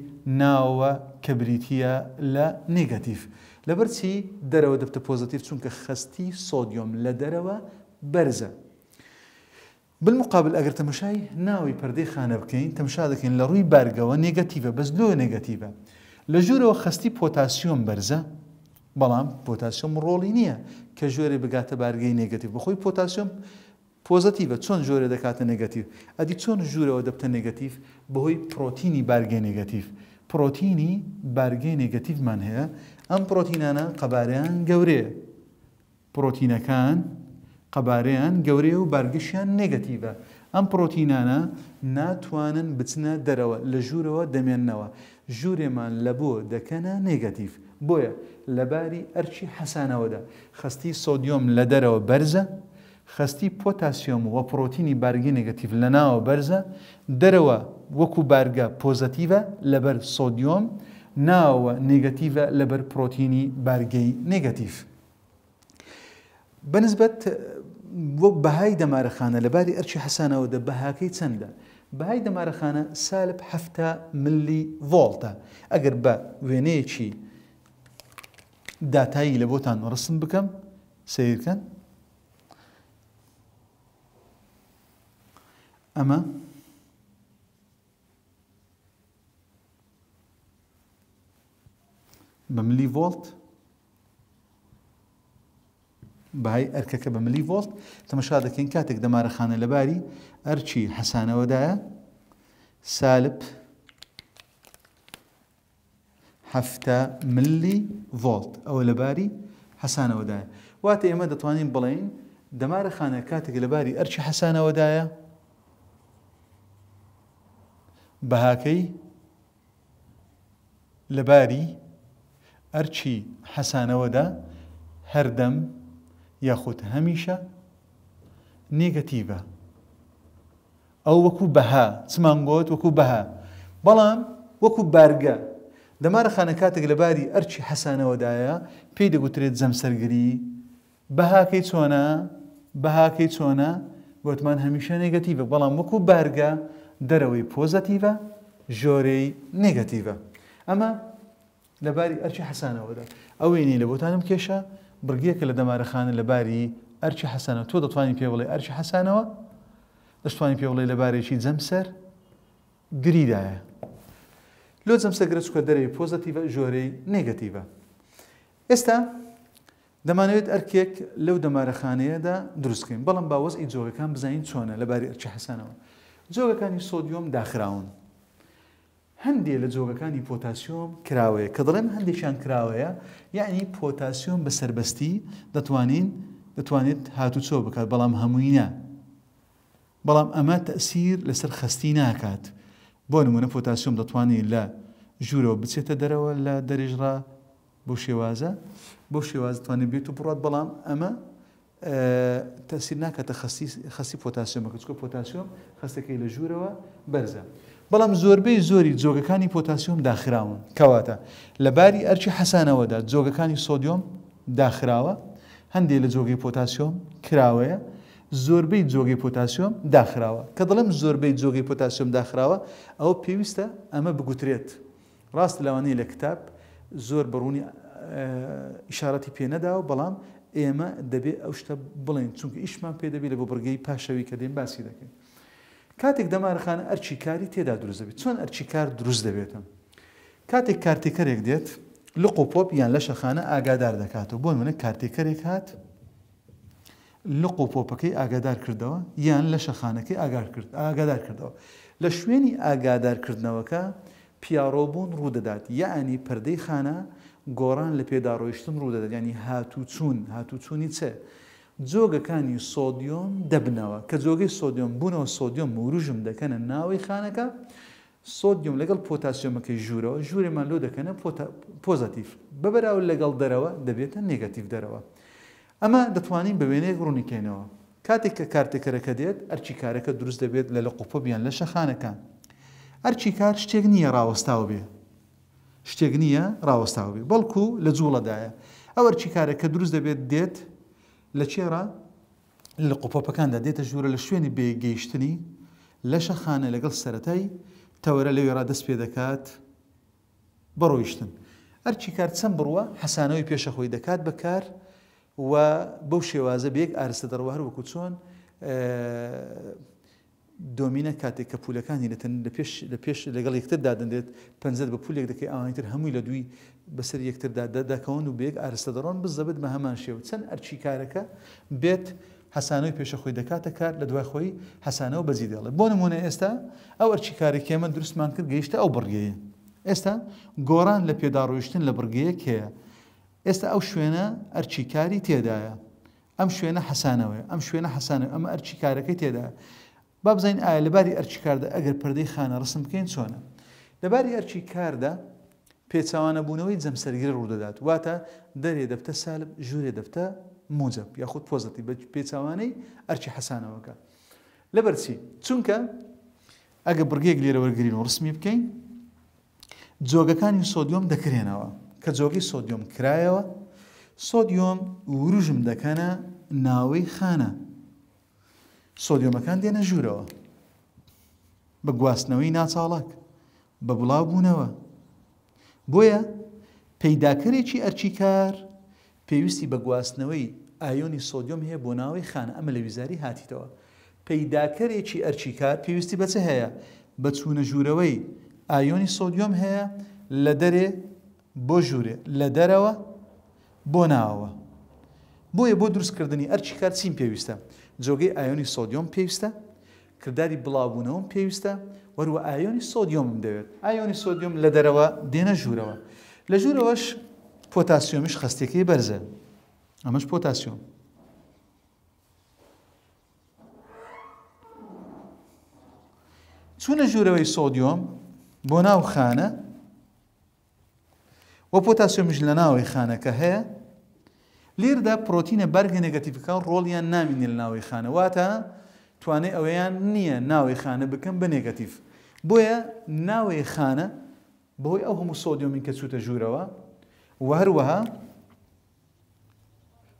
ناوە کە بریتە لە نگەتیف لەبەرچی دەرەوە دەبتە پۆزتیف چونکە خستی سۆدیۆم لە دەرەوە بەرزە بالمقابل ئەگەر تەمەشای ناوی پەردەی خانە بکەین تەمشا دەکەین لە ڕووی بارگەوە نێگەتیڤە بەس لۆ نێگەتیڤە لە ژوورەوە خستی پۆتاسیۆم بەرزە بەڵام پۆتاسیۆم ڕۆڵی نییە کە ژێری بگاتە بارگەی نێگەتیڤ بەخۆی پۆتاسیۆم پۆزتیڤە چۆن ژۆرە دەکاتە نگەتیو ئەدی چۆن ژوورەوە دەبتە نگەتیف بەهۆی پرۆتینی بارگە نگەتیف پرۆتینی بارگەی نگەتیفمان هەیە ئەم پرۆتینانە قەبارەیان گەورەیە پرۆتینەکان قەبارەیان گەورەیە و بارگشیان نگەتیڤە ئەم پرۆتینانە ناتوانن بچنە دەرەوە لە ژوورەوە دەمێننەوە ژوورێمان لە بۆ دەکەنە نێگەتیف بۆیە لەباری ئەرچی حەسانەوەدا خستی سۆدیۆم لە دەرەوە بەرزە خستی پۆتاسیۆم وە پرۆتینی بارگی نگەتیف لە ناوە بەرزە دەرەوە وەکو بارگە پۆزەتیڤە لەبەر سۆدیۆم ناوە نگەتیڤە لەبەر پرۆتینی بارگەی نگەتیف. بنسبت وەک بەهای دەمارەخانە لە باری ئەرچی حەسانەوە دە بەهاکەی چەندە بەهای دەمارەخانە سالب هەفتە ملی ڤۆڵتە ئەگەر بە وێنەیەکی داتایی لە بۆتان ڕسم بکەم سیرکەن ئەمە بە ملی ڤۆلت بەهای ئەرکەکە بە ملی ڤۆلت تەمەشا دەکەین کاتێک دەمارەخانە لەباری ئەرچی حەسانەوەدایە سالب هەفتە ملی ڤۆلت ئەوە لەباری حەسانەوەدایە واتە ئێمە دەتوانین بڵین دەمارەخانە کاتێک لەباری ئەرچی حەسانەوەدایە بەهاکەی لەباری ئەرچی حەسانەوەدا هەردەم یاخود هەمیشە نێگەتیڤە ئەو وەکو بەها چمانگۆت وەکو بەها بەڵام وەکو بارگە دەمارە خانە کاتێک لەباری ئەرچی حەسانەوەدایە پێی دەگوترێت جەمسەرگری بەهاکەی چۆنە بەهاکەی چۆنە وتمان هەمیشە نێگەتیڤە بەڵام وەکو بارگە دەرەوەی پۆزەتیڤە ژۆرەی نێگەتیڤە ئەمە لەباری ئەرچی حەسانەوەدا ئەوەی نی لە بۆتانم کێشە برگەیەکە لە دەمارەخانە لەباری ئەرچی حەسانە تۆ دەتوانانی پێ بڵێ ئەرچی حەسانەوە دەشتوانانی پێ بڵێ لەبارێکی جەمسەر گریدایە لۆ جەمسە گرچکە دەرەی پۆزتیڤە ژۆرەی نێگەتیڤە ئێستا دەمانەوێت ئەرکێک لەو دەمارەخانەیەدا دروستکەین بەڵام باوەز ئین جۆگەکان بزانین چۆنە لەباری ئەرچی حەسانەوە جۆگەکانی سۆدیۆم داخراون هەندێک لە جۆگەکانی پۆتاسیۆم کراوەیە کە دەڵێن هەندێکیان کراوەیە یعنی پۆتاسیۆم بە سربەستی دەتوانین دەتوانێت هاتوچۆ بکات بەڵام هەمووینە بەڵام ئەمە تەسیر لەسەر خستی ناکات بۆ نمونە پۆتاسیۆم دەتوانین لە ژوورەوە بچێتە دەرەوە لە دەرێژرا بۆ شێوازە بۆ شێواز توانێت بێت و بڕات بەڵام ئەمە تەسیر ناکاتە خستی پۆتاسیۆمەکە چکۆ پۆتاسیۆم خستەکەی لە ژوورەوە بەرزە. بەڵام زۆربەی زۆری جۆگەکانی پۆتاسیۆم داخراون کەواتە لە باری ئەرچی حەسانەوەدا جۆگەکانی سۆدیۆم داخراوە هەندێک لە جۆگەی پۆتاسیۆم کراوەیە زۆربەی جۆگەی پۆتاسیۆم داخراوە کە دڵم زۆربەی جۆگەی پۆتاسیۆم داخراوە ئەو پێویستە ئەمە بگوترێت ڕاست لەوانەیە لە کتاب زۆر بڕوونی ئیشارەتی پێنەداوە بەڵام ئێمە دەبێت ئەو شتە بڵێن چونکە ئیشمان پێ دەبێت لە بۆ بڕگەی پاشەوی کە دێن باسی دەکەین. کاتێک دەمارخانە ئەرچی کاری تێدا دروست دەبێت چۆن ئەرچی کار دروست دەبێتم کاتێک کارتێکەرێک دێت لە قۆپۆپ یان لە شەخانە ئاگادار دەکاتەوە بۆ منە کارتێکەرێک هات لە قۆپۆپەکەی ئاگادار کردەوە یان لە شەخانەکەی ئاگادار کردەوە لە شوێنی ئاگادارکردنەوەکە پیاڕۆبوون ڕوودەدات یعنی پردەی خانە گۆڕان لە پێداڕۆیشتن ڕوودەدات ینی هاتوچوون هاتوچوونی چێ؟ جۆگەکانی سۆدیۆم دەبنەوە کە جۆگەی سۆدیۆم بوونەوە سۆدیۆم وروژم دەکەنە ناوی خانەکە سۆدیۆم لەگەڵ پۆتاسیۆمەکەی ژوورەوە ژوورێمان لۆ دەکەنە پۆزتیف بەبراو لەگەڵ دەرەوە دەبێتە نگەتیف دەرەوە ئەمە دەتوانین بە وێنەیە ڕوونیکەینەوە کاتێک کە کارتێکەرەکە دێت ئەرچی کارەکە دروست دەبێت لە لە قوپۆبیان لە شەخانەکان ئەرچی کار شتێک نییە ڕاوەستاوە بێ شتێک نییە ڕاوەستاوە بێ بەڵکو لە جوڵەدایە ئەوەرچی کارەکە دروست دەبێت دێت لە چێرا لە قوپۆپەکاندا دێتە ژوورە لە شوێنی بێگەیشتنی لەشە خانە لەگەڵ سەتای تەوەرە لەوێرا دەست پێ دەکات بەڕۆیشتن ئەرچی کار چەند بڕوە حەسانەوەی پێشە خۆی دەکات بەکار و بەو شێوازە بێک ئارستە دەڕوار وەکو چۆن دۆمینە کاتێک کە پولەکانی لە پێش لەگەڵ یەکتر دادنێت پنجەت بە پولێک دەکەی ئاوانیتر هەمووی لە دووی بەسەر یەکتردا دەدەکەون و بێک ئارستە دەڕۆن بزەبت بە هەمان شێو چەند ئەرچی کارەکە بێت حسانەوەی پێشە خۆی دەکاتە کار لە دوای خۆی حسانەوە بەزی دەڵێ بۆ نمونە ئێستا ئەو ئەرچی کارێکی من درستمان کرد گەیشتە ئەو بڕگەیە ئێستا گۆران لە پێداڕۆیشتن لە بڕگەیەکەیە ئێستا ئەو شوێنە ئەرچی کاری تێدایە ئەم شوێنە حسانەوەی ئەم شوێنە حسانەوە ئەمە ئەرچی کارەکەی تێدا با بزانین ئایا لەباری ئەرچی کاردا ئەگەر پردەی خانە ڕسم بکەین چۆنە لەباری ئەرچی کاردا پێچوانە بوونەوەی جەمسەرگیر ڕوودەدات واتە دەرێ دەفتە سالب ژوورێ دەفتە موجب یاخود پۆزتی بە پێچوانەی ئەرچی حەسانەوەکە لەبەرچی چونکە ئەگە بگەێک لێرە وەرگین و ڕسمی بکەین جۆگەکانی سۆدیۆم دەکرێنەوە کە جۆگەی سۆدیۆم کرایەوە سۆدیۆم وروژم دەکەنە ناوەی خانە سۆدیۆمەکان دێنە ژوورەوە بە گواستنەوەی ناچاڵک بە بڵاو بوونەوە بۆیە پەیداکەرێکی ئەرچیکار پێویستی بە گواستنەوەی ئایۆنی سۆدیۆم هەیە بۆ ناوەی خانە ئەمە لە ویزاری هاتیتەوە پەیداکەرێکی ئەرچیکار پێویستی بەچە هەیە بە چوونە ژوورەوەی ئایۆنی سۆدیۆم هەیە لە دەرێ بۆ ژوورێ لە دەرەوە بۆ ناوەوە بۆیە بۆ دروستکردنی ئەرچیکار چیم پێویستە جۆگەی ئایۆنی سۆدیۆم پێویستە کردداری بڵاوبوونەوەم پێویستە وەروە ئایۆنی سۆدیۆم دەوێت ئایۆنی سۆدیۆم لە دەرەوە دێنە ژوورەوە لە ژوورەوەش پۆتاسیۆمیش خستێکی بەرزە ئەمەش پۆتاسیۆم چونە ژوورەوەی سۆدیۆم بۆ ناو خانە وە پۆتاسیۆمیش لە ناوی خانەکە هەیە لێردا پرۆتینە بەرگە نگەتیفەکان ڕۆڵیان نامینێ لە ناوی خانەواتە توانێ ئەوەیان نییە ناوی خانە بکەم بە نێگەتیف بۆیە ناوی خانە بەهۆی ئەو هەموو سۆدیۆمین کە چوتە ژوورەوە و هەروەها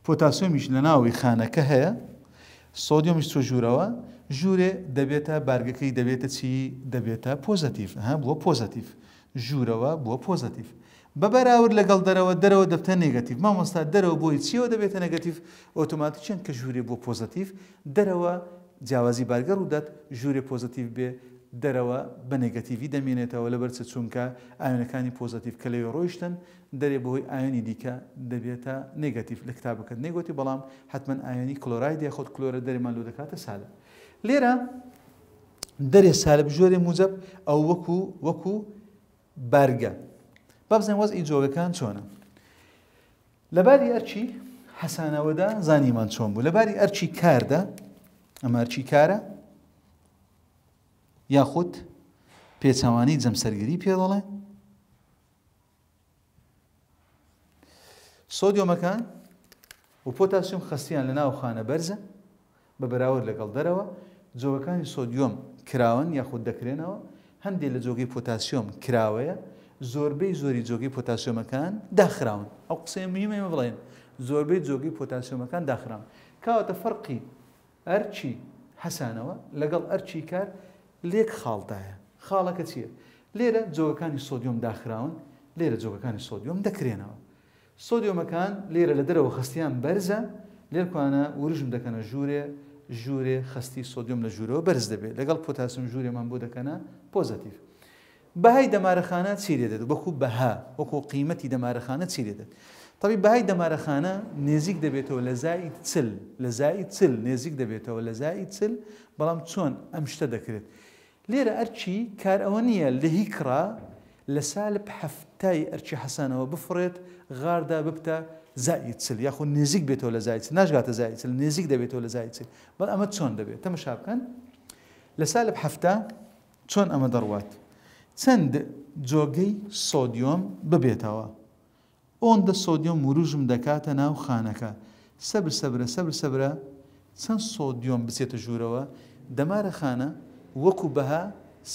پۆتاسۆمیش لە ناوی خانەکە هەیە سۆدیۆمیش تۆ ژوورەوە ژوورێ دەبێتە بارگەکەی دەبێتە چی دەبێتە پۆزتیف هە بووە پۆزتیف ژوورەوە بووە پۆزتیف بەبەراورد لەگەڵ دەرەوە دەرەوە دەبتە نگەتیف مامۆستا دەرەوە بۆی چیەوە دەبێتە نگەتیف ئۆتۆماتیکیان کە ژووری بۆ پۆزتیف دەرەوە جیاوازی بارگەڕ و دەت ژووری پۆزتیو بێ دەرەوە بە نگەتیوی دەمێنێتەوە لە بەرچە چونکە ئاینەکانی پۆزتیف کە لەوێ ڕۆیشتن دەرێ بەهۆی ئاینی دیکە دەبێتە نگەتیف لە کتابەکەت نگوتی بەڵام حتمما ئاینی کلۆرای دی خۆت کلۆرە دەرێمان لۆ دەکاتە سالە لێرە دەرێ سالب ژۆری موزەب ئەو وەکو وەکو بارگە بابزن وەز ئیجۆگەکان چۆنە لەباری ئەرچی حەسانەوەدا زانیمان چۆن بوو لەباری ئەرچی کاردا ئەمە چی کارە یاخود پێچەوانی جەمسەرگیری پێ دەڵێ سۆدیۆمەکان و پۆتاسیوم خستیان لە ناو خانە بەرزە بە بەراورد لەگەڵ دەرەوە جۆگەکانی سۆدیۆم کراون یاخود دەکرێنەوە هەندێک لە جۆگەی پۆتاسیۆم کراوەیە زۆربەی زۆری جۆگەی پۆتاسیۆمەکان داخراون ئەو قسەی میمەمە بڵێن زۆربەی جۆگەی پۆتاسیۆمەکان داخراون کاوەتە فەرقی ئەرچی حەسانەوە لەگەڵ ئەرچی کار لێک خاڵدایە خاڵەکە چییە؟ لێرە جۆگەکانی سۆدیۆم داخراون لێرە جۆگەکانی سۆدیۆم دەکرێنەوە سۆدیۆمەکان لێرە لە دەرەوە خستیان بەرزە لێرکوانە وریژم دەکەنە ژوورێ ژوورێ خستی سۆدیۆم لە ژوورەوە بەرز دەبێت لەگەڵ پۆتاسم ژوورێمان بۆ دەکەنە پۆزتیف. بەهای دەمارەخانە چیرێ دێت بەخوب بەها وەکو قیمەتی دەمارەخانە چیرێ دێت تەبی بەهای دەمارەخانە نێزیک دەبێتەوە لە زایی چل لە زایی چل نێزیک دەبێتەوە لە زایی چل بەڵام چۆن ئەم شتە دەکرێت لێرە ئەرچی کار ئەوە نییە لە هیکڕا لە سالب هەفتای ئەرچی حەسانەوە بفڕێت غاردا ببتە زایی چل یاخۆ نێزیک بێتەوە لە زایی ناژگاتە زایی چل نێزیک دەبێتەوە لە زایی چل بەڵ ئەمە چۆن دەبێت تەمە شابکەن لە سالب هەفتە چۆن ئەمە دەڕوات چەند جۆگەی سۆدیۆم ببێتەوە اون ئۆندە سودیوم وروژم دەکاتە ناو خانەکە سەبر سەبرە سەبر سەبرە چەند سۆدیۆم بچێتە ژوورەوە دەمارە خانە وەکو بەها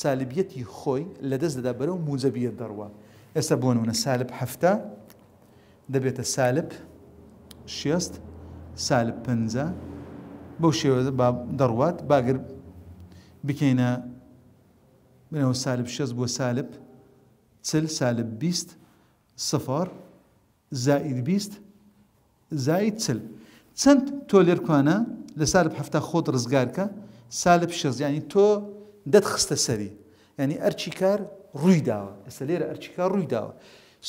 سالبیەتی خۆی لەدەست دەدا بەرەو موجەبیە دەڕوە ئێستا بۆنونە سالب هەفتە دبیت سالب شیست سالب پ بەو با دروات باگر بکەینە منەوە سالب شیست بۆ سالب تل سالب بیست صفر زائید بیست زائید چل چەند تۆ لێرکوانە لە سال هەفتا خۆت ڕزگارکە سالە پیشز ینی تۆ دەت خستە سەری ینی ئەرچی کار ڕووی داوە ئێستا لێرە ئەرچی کار ڕووی داوە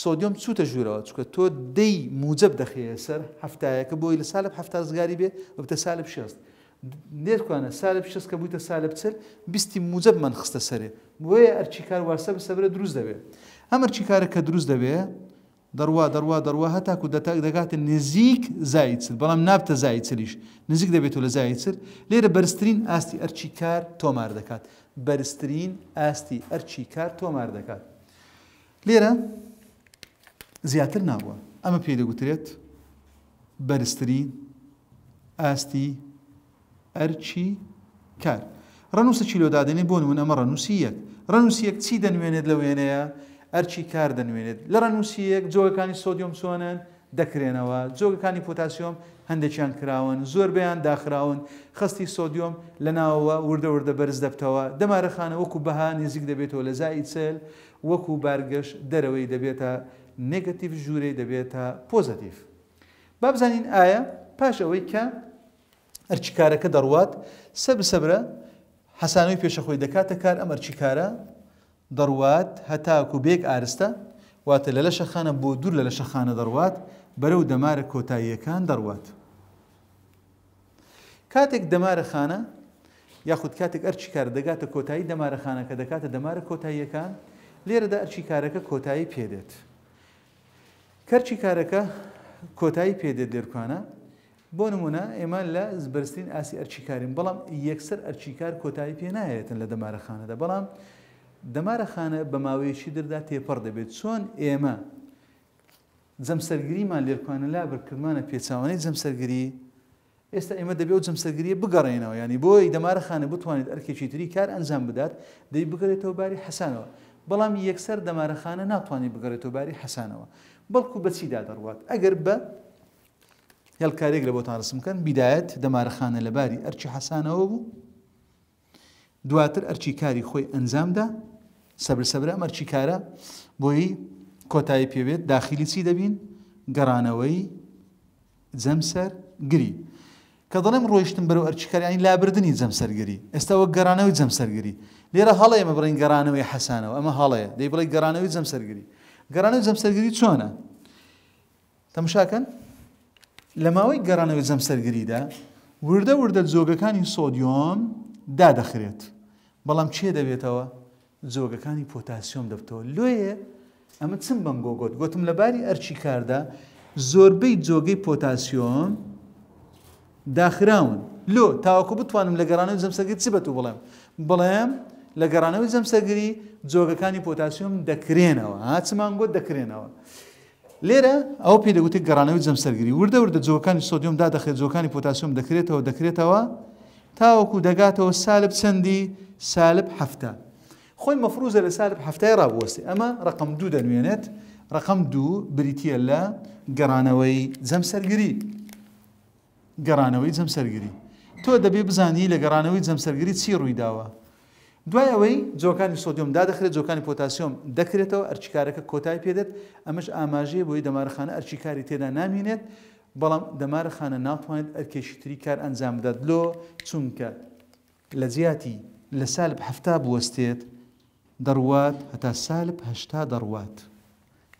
سۆدیۆم چوتە ژوورەوە چکە تۆ دەی موجب دەخەیە سەر هەفتایەکە بۆی لە سالە هەفتا زگاری بێ بتە سالە شست نێرکوانە سالە شست کە بوویتە سالە بچل بیستی موجب من خستە سەرێ وەیە ئەرچی کار واسە بسەبرە دروست دەبێت ئەمەرچی کارە کە دروست دەبێت دەڕوا دەڕوا دەڕوا هەتاکو دەگاتە نزیک زاییتر بەڵام نابتە زاییتریش نزیک دەبێت و لە زاییتر لێرە بەرزترین ئاستی ئەرچی کار تۆمار دەکات بەرزترین ئاستی ئەرچی کار تۆمار دەکات لێرە زیاتر نابووە ئەمە پێ دەگوترێت بەرزترین ئاستی ئەرچی کار ڕەنووسە چیلۆدادنێ بۆ نمونە ئەمە ڕەنووسی یەک ڕەنووسی یەک چی دەنوێنێت لە وێنەیە ئەرچی کار دەنوێنێت لە ڕەنووسیەک جۆگەکانی سۆدیۆم چۆنن دەکرێنەوە جۆگەکانی پۆتاسیۆم هەندێکیان کراون زۆر بەیان داخراون خستی سۆدیۆم لە ناوەوە وردە وردە بەرز دەبتەوە دەمارەخانە وەکو بەها نزیک دەبێتەوە لە زای چل وەکو بارگەشت دەرەوەی دەبێتە نگەتیف ژوورەی دەبێتە پۆزتیف. بابزانین ئایا پاش ئەوەی کە ئەرچیکارەکە دەڕوات سە بسەبرە حەسانەوەی پێشەخۆی دەکاتە کار ئەمەرچیکارە دەڕوات هەتاکو بێک ئارستە واتە لە لە شەخانە بۆ دوور لە لە شەخانە دەڕوات بەرەو دەمارە کۆتاییەکان دەڕوات. کاتێک دەمارە خانە یاخود کاتێک ئەرچی کار دەگاتە کۆتایی دەمارە خانەکە دەکاتە دەمارە کۆتاییەکان لێرەدا ئەرچی کارەکە کۆتایی پێدێت. کەرچی کارەکە کۆتایی پێدێت دێرکانە بۆ نمونە ئێمان لە زبرستین ئاسی ئەرچیکارین بەڵام یەکسەر ئەرچیکار کۆتایی پێ نایەتن لە دەمارە خانەدا بەڵام دەمارە خانە بە ماوەیەکی دردا تێپەڕ دەبێت چۆن ئێمە جەمسەرگریمان لێرکوانە لا بکردمانە پێچوانەی جەمسەرگری ئێستا ئێمە دەبێت و جەمسەرگریە بگەڕێنەوە ینی بۆی دەمارە خانە بتوانێت ئەرکێکی تری کار ئەنجام بدات دەی بگرێتەوە باری حەسانەوە بەڵام یەکسەر دەمارە خانە ناتوانانی بگەڕێتەوە باری حەسانەوە بەڵکو بەچیدا دەڕوات ئەگەر بە هێڵکارێک لە بۆتان ڕسمکەن بیدایەت دەمارەخانە لە باری ئەرچی حەسانەوە بوو دواتر ئەرچی کاری خۆی ئەنجامدا سەبر سەبرە ئەمەرچی کارە بۆی کۆتایی پێوێت داخلی چی دەبین گەڕانەوەی جەمسەر گری کە دەڵێم ڕۆیشتن بەرەو ئەرچکاریانی لابردننی جەمسەرگری ئێستاوە گەرانەوەی جەمسەرگری لێرە هەڵەیە مە بڕین گەرانەوەی حەسانەوە ئەمە هەڵەیە دەی بڵی گەرانەوەی جەمسەرگری گەرانەوەی جەمسەرگری چۆنە تەمشاکەن لە ماوەی گەرانەوەی جەمسەرگریدا وردە وردە جۆگەکانی سۆدیۆم دادەخرێت بەڵام چێ دەبێتەوە جۆگەکانی پۆتاسیۆم دەبتەوە لێیە ئەمە چم بەم گۆگۆت گوتم لە باری ئەرچی کاردا زۆربەی جۆگەی پۆتاسیۆم داخراون لۆ تاوەکو بتوانم لە گەرانەوە زەمسەگەر چی بەت و بڵێم بڵێم لە گەرانەوەی زەمسەگری جۆگەکانی پۆتاسیۆم دەکرێنەوە هاچمان گۆت دەکرێنەوە. لێرە ئەو پێدەگوتی گەرانەوەی جەمسەرگری وردە وردە جۆکانی سۆدیۆم دادەخێت جۆکانی پۆتاسیۆم دەکرێتەوە دەکرێتەوە تاوەکو دەگاتەوە سالب چەندی سالب هەفتە خۆی مەفروزە لە سالب هەفتای ڕابوەستی ئەمە ڕقم دوو دەنوێنێت ڕقم دوو بریتە لە گەڕانەوەی جەم سەرگری گەڕانەوەی جەم سەرگری تۆ دەبێ بزانی لە گەڕانەوەی جەم سەرگری چی ڕووی داوە دوای ئەوەی جۆکانی سۆدیۆم دادەخرێت جۆکانی پۆتاسیۆم دەکرێتەوە ئەرچکارەکە کۆتای پێدێت ئەمەش ئاماژەیە بۆی دەمارخانە ئەرچیکاری تێدا نامینێت بەڵام دەمارخانە ناتوانێت ئەرکێشتری کار ئەنجام بدات لۆ چونکە لە جیاتی لە سالب هەفتا بوەستێت دەڕوات هەتا سالب هەشتا دروات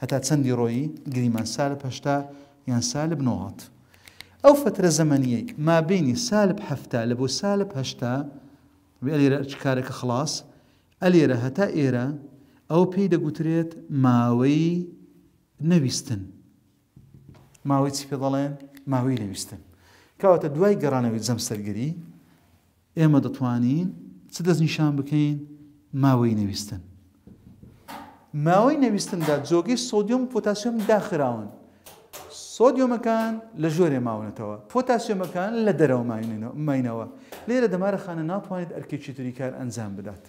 هەتا چەندی روي گریمان سالب هەشتا یان سالب نۆات ئەو فترە زەمەنیەک مابینی سالب هەفتا لە بۆ سالب هەشتا ئەلێرە کارێکە خلاص ئەلێرە هەتا ئێرە ئەو پێی دەگوترێت ماوەی نەویستن ماوەی چی پێ دەڵێن ماوەی نەویستن کەواتە دوای گەڕانەوەی جەمسەرگری ئێمە دەتوانین چ دەستنیشان بکەین ماوەی نەویستن ماوەی نەویستندا جۆگەی سۆدیۆم پۆتاسیۆم داخراون سۆدیۆمەکان لە ژۆرێ ماونەتەوە پۆتاسیۆمەکان لە دەرەوە ماینەوە لێرە دەمارە خانە ناتوانێت ئەرکێکی تری کار ئەنجام بدات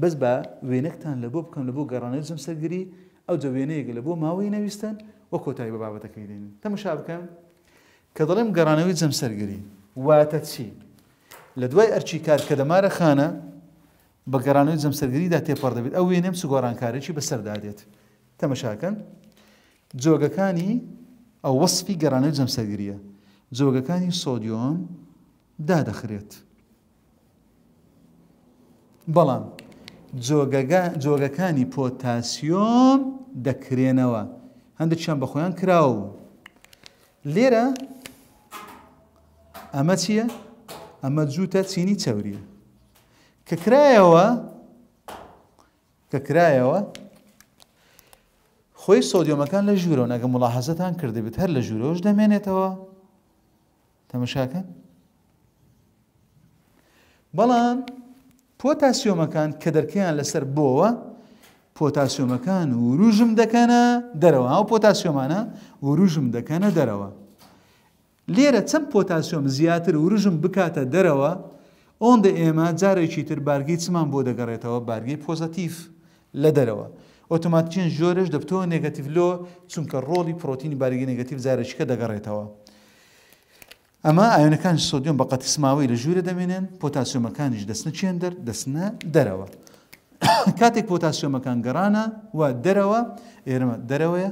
بەس بە وێنەکتان لە بۆ بکەم لە بۆ گەڕانە زم سەرگری ئەو جە وێنەیەک لە بۆ ماوەی نەویستن وە کۆتایی بە بابەتەکەی دێن تەمەشا بکەم کە دەڵێم گەڕانەوەی جەم سەرگری واتە چی لە دوای ئەرچی کار کە دەمارە خانە بە گەرانەوەی جەمسەرگریدا تێپەڕ دەبێت ئەو وێنێم سوگۆرانکارێکی بەسەردادێت تەمەشاکەن جۆگەکانی ئەو وەسفی گەرانەوەی جەمسەرگریە جۆگەکانی سۆدیۆم دادەخرێت بەڵام جۆگەکانی پۆتاسیۆم دەکرێنەوە هەندێک چیان بە خۆیان کراوە لێرە ئەمە چییە؟ ئەمە جووتە چینی چاوریە کە کرایەوە کە کرایەوە خۆی سۆدیۆمەکان لە ژوورەوە نەگەم مڵاحەزتان کردبێت هەر لە ژوورەوەش دەمێنێتەوە تەمەشاکەن بەڵام پۆتاسیۆمەکان کە دەرکیان لەسەر بۆەوە پۆتاسیۆمەکان وروژم دەکەنە دەرەوە ئەو پۆتاسیۆمانە وروژم دەکەنە دەرەوە لێرە چەند پۆتاسیۆم زیاتر وروژم بکاتە دەرەوە ئۆندە ئێمە جارێکی تر بارگی چمان بۆ دەگەڕێتەوە بارگی پۆزتیف لە دەرەوە ئۆتۆماتچین ژۆرش دەبتەوە نگەتیڤلۆ چونکە ڕۆڵی پرۆتینی بارگی نگەتیڤ جارێکەکە دەگەڕێتەوە. ئەمە ئاینەکان سۆدیۆم بە قەتیسماوی لە ژوورە دەمێنێن پۆتاسیۆمەکانیش دەستنە چێن دەر دەستنە دەرەوە. [coughs] کاتێک پۆتاسیۆمەکان گەڕانە و دەرەوە ئێرەمە دەرەوەیە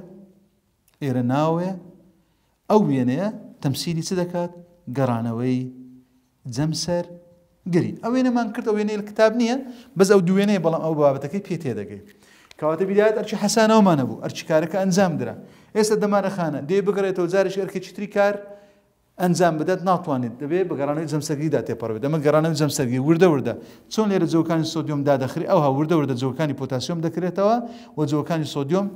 ئێرە ناوێ ئەو وێنەیە تەمسیری چ دەکات گەڕانەوەی جەمسەر گرین ئەو وێنەمان کرد ئەو وێنەیە کتاب نییە بەس ئەو دوێنەیە بەڵام ئەو بابەتەکەی پێ تێدەگەی کەواتە بیدات ئەرچی حەسانەوەمانە بوو ئەرچی کارەکە ئەنجام درا ئێستا دەمارە خانە دێ بگەڕێتەوە جارش ئەرکە چتری کار ئەنجام بدات ناتوانێت دەبێت بەگەڕانەوەی جەمسەرگیدا تێپەڕێت دەمە گەڕانەوە جەمسەرگی وردە وردە چۆن لێرە جۆکانی سۆدیۆم دادەخری ئەوها وردە وردە جۆکانی پۆتاسیۆم دەکرێتەوە و جۆکانی سۆدیۆم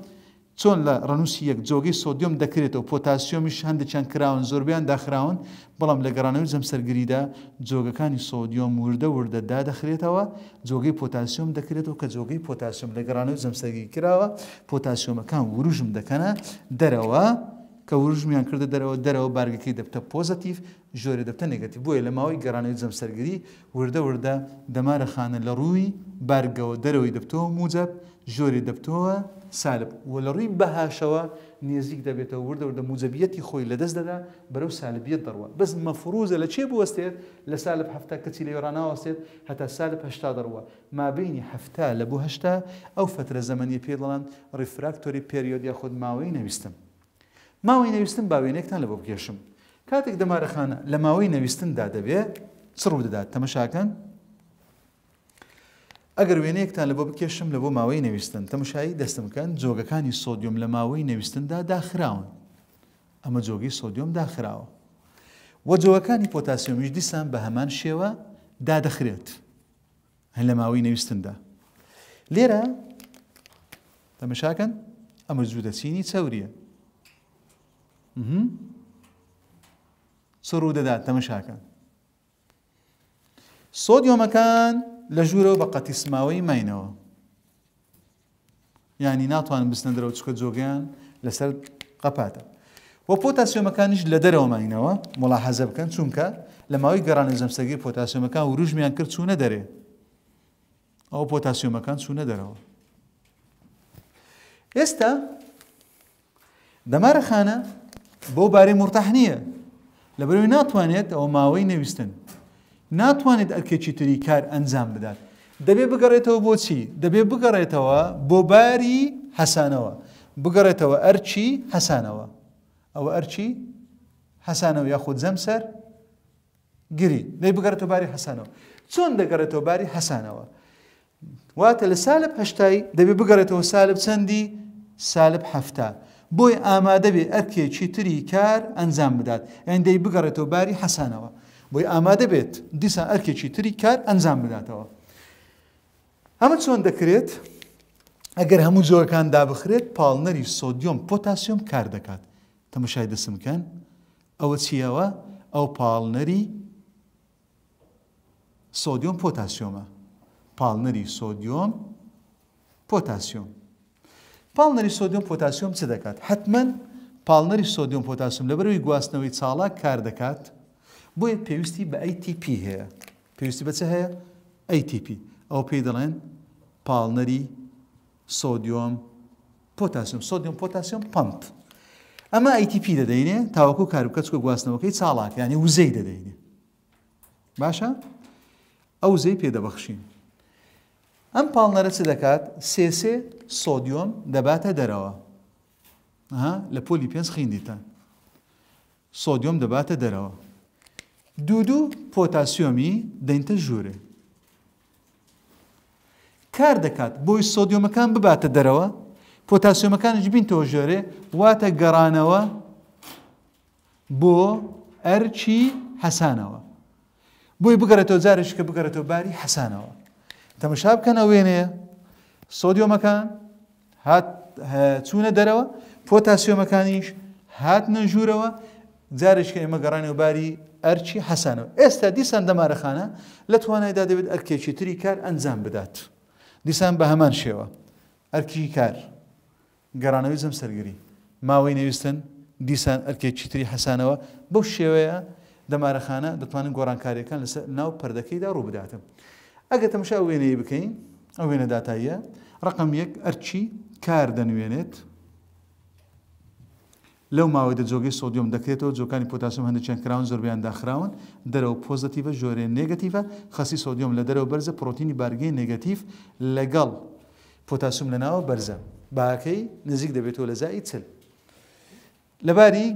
چۆن لە ڕەنووسی یەک جۆگەی سۆدیۆم دەکرێتەوە پۆتاسیۆمیش هەندێکیان کراون زۆربیان داخراون بەڵام لە گەڕانەوەی جەمسەرگریدا جۆگەکانی سۆدیۆم وردە وردە دادەخرێتەوە جۆگەی پۆتاسیۆم دەکرێتەوە کە جۆگەی پۆتاسیۆم لە گەڕانەوەی جەمسەرگی کراوە پۆتاسیۆمەکان وروژم دەکەنە دەرەوە. کە وروژمیان کردە دەرەوە دەرەوە بارگەکەی دەبتە پۆزتیف ژۆرە دەبتە نگەتی بۆیە لە ماوەی گەرانەوەی جەمسەرگری وردە وردە دەمارە خانە لە ڕووی بارگەوە دەرەوەی دەبتەوە موجب ژۆری دەبتەوە سالب و لە ڕووی بەهاشەوە نێزیک دەبێتەوە وردەوردە موجبەتی خۆی لەدەست دەدا بەرەو سالبیت دەڕوە بەس مەفروزە لە چێ بوەستێت لە سالب هەفتا کەچی لە ێرانناوەستێت هەتا سالب هشتا دەڕوە مابینی هەفتا لە بوو هەشتا ئەو فترە زەمەنی پێ دەڵان ڕیفراکتۆری پێریۆدیا خۆت ماوەی نەویستم ماوەی نەویستن باوێنێکتان لە بۆ بکێشم کاتێک دەمارەخانە لە ماوەی نەویستندا دەبێت چڕوو دەدات تەمەشاکەن ئەگەر وێنەیەکتان لە بۆ بکێشم لە بۆ ماوەی نەویستن تەمشایی دەستمکەن جۆگەکانی سۆدیۆم لە ماوەی نەویستندا داخراون ئەمە جۆگی سۆدیۆم داخراوە وە جۆگەکانی پۆتاسیۆمیش دیسان بە هەمان شێوە دادەخرێت هەن لە ماوەی نەویستندا لێرە تەمەشاکەن ئەمە جوودەچینی چاوریە سڕوو دەدات تەمەشاکەن سۆدیۆمەکان لە ژوورەوە بە قەتیسماوەی ماینەوە ینی ناتوان بستنە دەرەوە چکە جۆگەیان لەسەر قەپاتە وە پۆتاسیۆمەکانیش لە دەرەوە ماینەوە مڵاحەزە بکەن چونکە لە ماوەی گەڕانی زەمسەگەی پۆتاسیۆمەکان و ڕژمیان کرد چوونە دەرێ ئەو پۆتاسیۆمەکان چوونە دەرەوە ئێستا دەمارەخانە بۆ بارەی مرتاح نییە لەبەروی ناتوانێت ئەو ماوەی نەویستن ناتوانێت ئەرکێکی تری کار ئەنجام بدات دەبێ بگەڕێتەوە بۆچی دەبێ بگەڕێتەوە بۆ باری حەسانەوە بگەڕێتەوە ئەرچی حەسانەوە ئەوە ئەرچی حەسانەوە یاخود زەمسەر گری دەی بگەڕێتەوە باری حەسانەوە چۆن دەگەڕێتەوە باری حەسانەوە واتە لە سالب هەشتایی دەبێ بگەڕێتەوە سالب چەندی سالب هەفتا بۆی ئامادە بێ ئەرکێکی تری کار ئەنجام بدات ئەندەی بگەڕێتەوە باری حەسانەوە بۆی ئامادە بێت دیسان ئەرکێکی تری کار ئەنجام بداتەوە ئەمە چۆن دەکرێت ئەگەر هەموو جۆەکان دابخرێت پاڵنەری سۆدیۆم پۆتاسیۆم کار دەکات تەمەشای دەسمکەن ئەوە چیەوە ئەو پاڵنەری سۆدیۆم پۆتاسیۆمە پاڵنەری سۆدیۆم پۆتاسیۆم پاڵنەری سۆدیۆم پۆتاسیۆم چ دەکات حتمما پاڵنەری سۆدیۆم پۆتاسیۆم لەبەروی گواستنەوەی چاڵا کار دەکات بۆیە پێویستی بە ئەTP هەیە پێویستی بەچە هەیە ئەTP ئەو پێی دەڵێن پاڵنەری سۆدیۆم پۆتاسیۆم سۆدیۆم پۆتاسیۆم پمپ ئەمە ئەTP دەدەینێ تاوەکو کاروکەچکە گواستنەوەکەی چاڵاکیانی وزەی دەدەینێ باشە ئەو زەی پێدەبەخشین ئەم پاڵنەرە چ دەکات سێسێ سۆدیۆم دەباتە دەرەوە لە پۆلی پێنج خیندیتان سۆدیۆم دەباتە دەرەوە دوو دوو پۆتاسیۆمی دەینتە ژوورێ کار دەکات بۆی سۆدیۆمەکان بباتە دەرەوە پۆتاسیۆمەکانش بینتەوە ژێرێ واتە گەڕانەوە بۆ ئەرچی حەسانەوە بۆی بگەڕێتەوە جارش کە بگەڕێتەوە باری حەسانەوە تەمەشا بکەنە وێنەیە سۆدیۆمەکان هات چوونە دەرەوە پۆتاسیۆمەکانیش هات نەژوورەوە جارش کە ئێمە گەڕانەوە باری ئەرچی حەسانەوە ئێستا دیسان دەمارەخانە لە توانایدا دەبێت ئەرکێکی تری کار ئەنجام بدات دیسان بە هەمان شێوە ئەرکی کار گەڕانەوەی زەم سەرگری ماوەی نەویستن دیسان ئەرکێکی تری حەسانەوە بەو شێوەیە دەمارەخانە دەتوانن گۆڕانکاریەکان لەسەر ناو پەردەکەیدا ڕوو بداتم ئەگە تەمشا وێنەیە بکەین ئەو وێنە داتاییە ڕقم یەک ئەرچی کار دەنوێنێت لەو ماوەی دە جۆگەی سۆدیۆم دەکرێتەوە جۆکانی پۆتاسم هەندە چەند کراون زۆربیان داخراون دەرەوە پۆزتیڤە ژۆرێ نگەتیڤە خەسی سۆدیۆم لە دەرەوە بەرزە پرۆتینی بارگەی نگەتیف لەگەڵ پۆتاسم لەناوە بەرزە باکەی نزیک دەبێتەوە لە زایی چل لەباری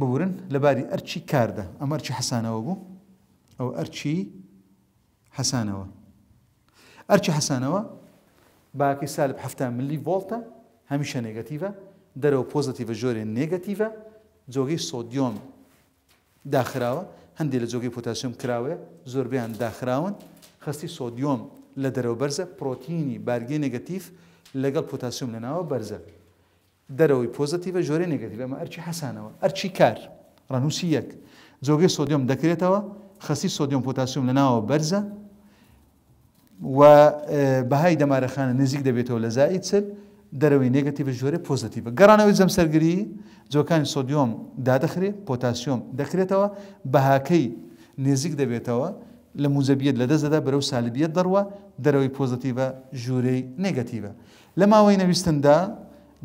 بورن لەباری ئەرچی کاردە ئەمە ئەرچی حەسانەوە بوو ئەو ئەرچی حەسانەوە ئەرچی حەسانەوە باکەی سالب هەفتا ملی ڤۆڵتە هەمیشە نگەتیڤە دەرەوە پۆزتیڤە ژۆرێن نێگەتیڤە جۆگەی سۆدیۆم داخراوە هەندێک لە جۆگەی پۆتاسیۆم کراوەیە زۆربیان داخراون خستی سۆدیۆم لە دەرەوە بەرزە پرۆتینی بارگی نگەتیف لەگەڵ پۆتاسیۆم لەناوە بەرزە دەرەوەی پۆزتیڤە ژۆرە نگەتیڤە مە ئەرچی حەسانەوە ئەرچی کار ڕەنووسی یەک جۆگەی سۆدیۆم دەکرێتەوە خستی سۆدیۆم پۆتاسیۆم لەناوە بەرزە و بەهای دەمارەخانە نزیک دەبێتەوە لە زایی چل دەرەوەی نگەتیڤ ژۆرە پۆزتیڤ گەڕانەوەی جەم سەرگری جۆکانی سۆدیۆم دادەخرێ پۆتاسیۆم دەکرێتەوە بەهاکەی نێزیک دەبێتەوە لە موزەبیت لە دەزەدا بەرەو سالبیت دەڕوە دەرەوەی پۆزتیڤە ژوورەی نگەتیڤە لە ماوەی نەویستندا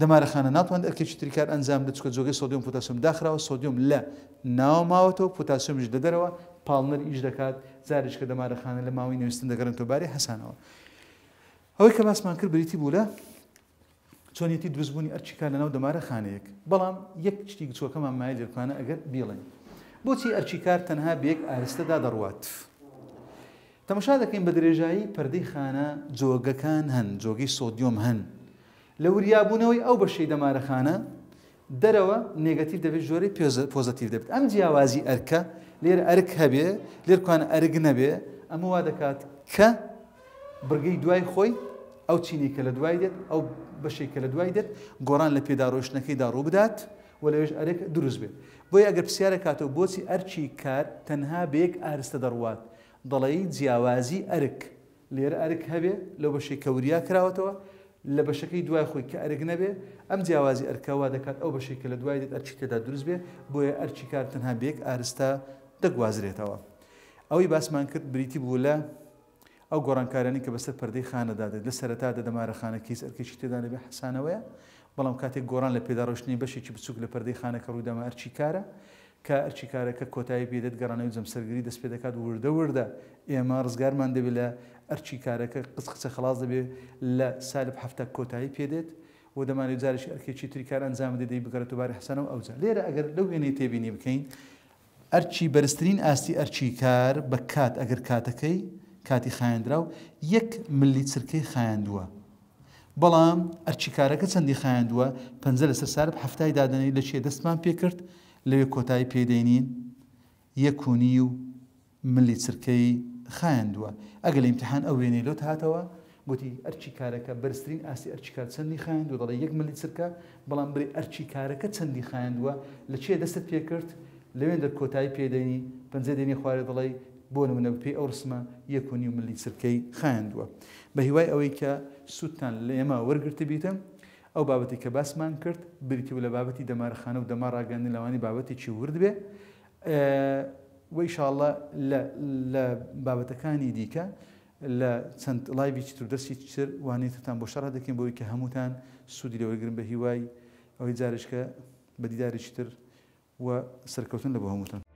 دەمارەخانە ناتوان ئەرکێکی تریکار ئەنجام دەچکە جۆگەی سۆدیۆم پوتاسیۆم داخراوە سۆدیۆم لە ناوماوەتەوە پوتاسیۆمیش دەدەرەوە پاڵنەر ئیش دەکات زارش کە دەمارەخانە لە ماوەی نوویستن دەگەرن تۆباری حەسانەوە. ئەوەی کە باسمان کرد بریتی بوو لە چۆنیەتی دروستبوونی ئەرچیکا لەناو دەمارە خانەیەک بەڵام یەک شتی چۆکەمان مای لێرکانە ئەگەر بیڵێن بۆچی ئەرچیکار تەنها بێک ئارستەدا دەڕوات تەمەشا دەکەین بە درێژایی پەردەی خانە جۆگەکان هەن جۆگەی سۆدیۆم هەن لە وریابوونەوەی ئەو بەشەی دەمارەخانە دەرەوە نێگەتیو دەبێت جۆرەی پۆزتیو دەبێت ئەم جیاوازی ئەرکە لێر ئەرک هەبێ لێرکوانە ئەرگ نەبێ ئەمە وا دەکات کە برگەی دوای خۆی ئەو چینی کە لە دوای دێت ئەو بەشێکە لە دوای دێت گۆران لە پێداڕۆشتنەکەی داڕوو بدات و لەوێش ئەرێک دروست بێت بۆی ئەگەر پرسیارە کاتەوە بۆچی ئەرچی کار تەنها بەیەک ئارستە دەڕوات دەڵی جیاوازی ئەرک لێرە ئەرک هەبێ لەو بەشی کەوریا کراوەتەوە لە بەشەکەی دوای خۆی کە ئەرگ نەبێ ئەم جیاوازی ئەرکەوا دەکات ئەو بەشێک کە لە دوای دێت ئەرچی تێدا دروست بێ بۆیە ئەرچی کار تەنها بێک ئارستا دەگوازرێتەوە ئەوەی باسمان کرد بریتی بوو لە ئەو گۆڕانکارانی کە بەسەر پردەی خانەدادێت لە سەرتادا دەمارە خانەکی سەرکەشی تێدا لەبێ حسانەوەیە بەڵام کاتێک گۆران لە پێداڕۆشتنی بەشێکی بچووک لە پردەی خانەکە ڕوودەما ئەرچی کارە کە ئەرچی کارەکە کۆتایی پێدەت گەڕانەوەی جەمسەرگری دەست پێ دەکات وردە وردە ئێمە ڕزگارمان دەبێت لە ئەرچی کارەکە قس قسە خلاص دەبێت لە سالب هەفتە کۆتایی پێدێت و دەمانێت جارش ئەرکێکی تریکار ئەنجام دەدەی بگەڕێتوبارە حسانە و ئەوجا لێرە ئەگەر لەو وێنەی تێبینی بکەین ئەرچی بەرزترین ئاستی ئەرچی کار بە کات ئەگەر کاتەکەی کاتی خایندرا و یەک ملی چرکەی خایندووە بەڵام ئەرچیکارەکە چەندی خایندووە پەنج لە سەر سارب هەفتای دادنەی لە چێ دەستمان پێکرد لەوێ کۆتایی پێدەینین یەکونی و ملی چرکەی خایندووە ئەگەل ئیمتحان ئەو وێنەی لۆت هاتەوە گوتی ئەرچی کارەکە بەرزترین ئاسی ئەرچیکار چەندی خایند و دەڵی یەک ملی چرکە بەڵام بری ئەرچی کارەکە چەندی خایندووە لە چێ دەستت پێکرد لەوێن دەر کۆتایی پێدەنی پەنجێ دێنی خوارێ دەڵی بۆ نمونە پێی ئەو ڕسممە یەکونی ملی سرکەی خاندووە بە هیوای ئەوەی کە سوودتان لە ئێمە وەرگرت بیتم ئەو بابەتی کە باسمان کرد بریتی و لە بابەتی دەمارخانە و دەما ڕاگەاندن لەوانی بابەتی چی ورد بێ وەیشاءله لە بابەتەکانی دیکە لە چەند لایوی چتر دەستی چر وانێتتان بۆ شەڕ دەکەین بۆی کە هەمووتان سوودی لەوەگرن بە هیوای ئەوەی جارشکە بەدیداری چتر و سەرکەوتن لە بۆ هەمووتان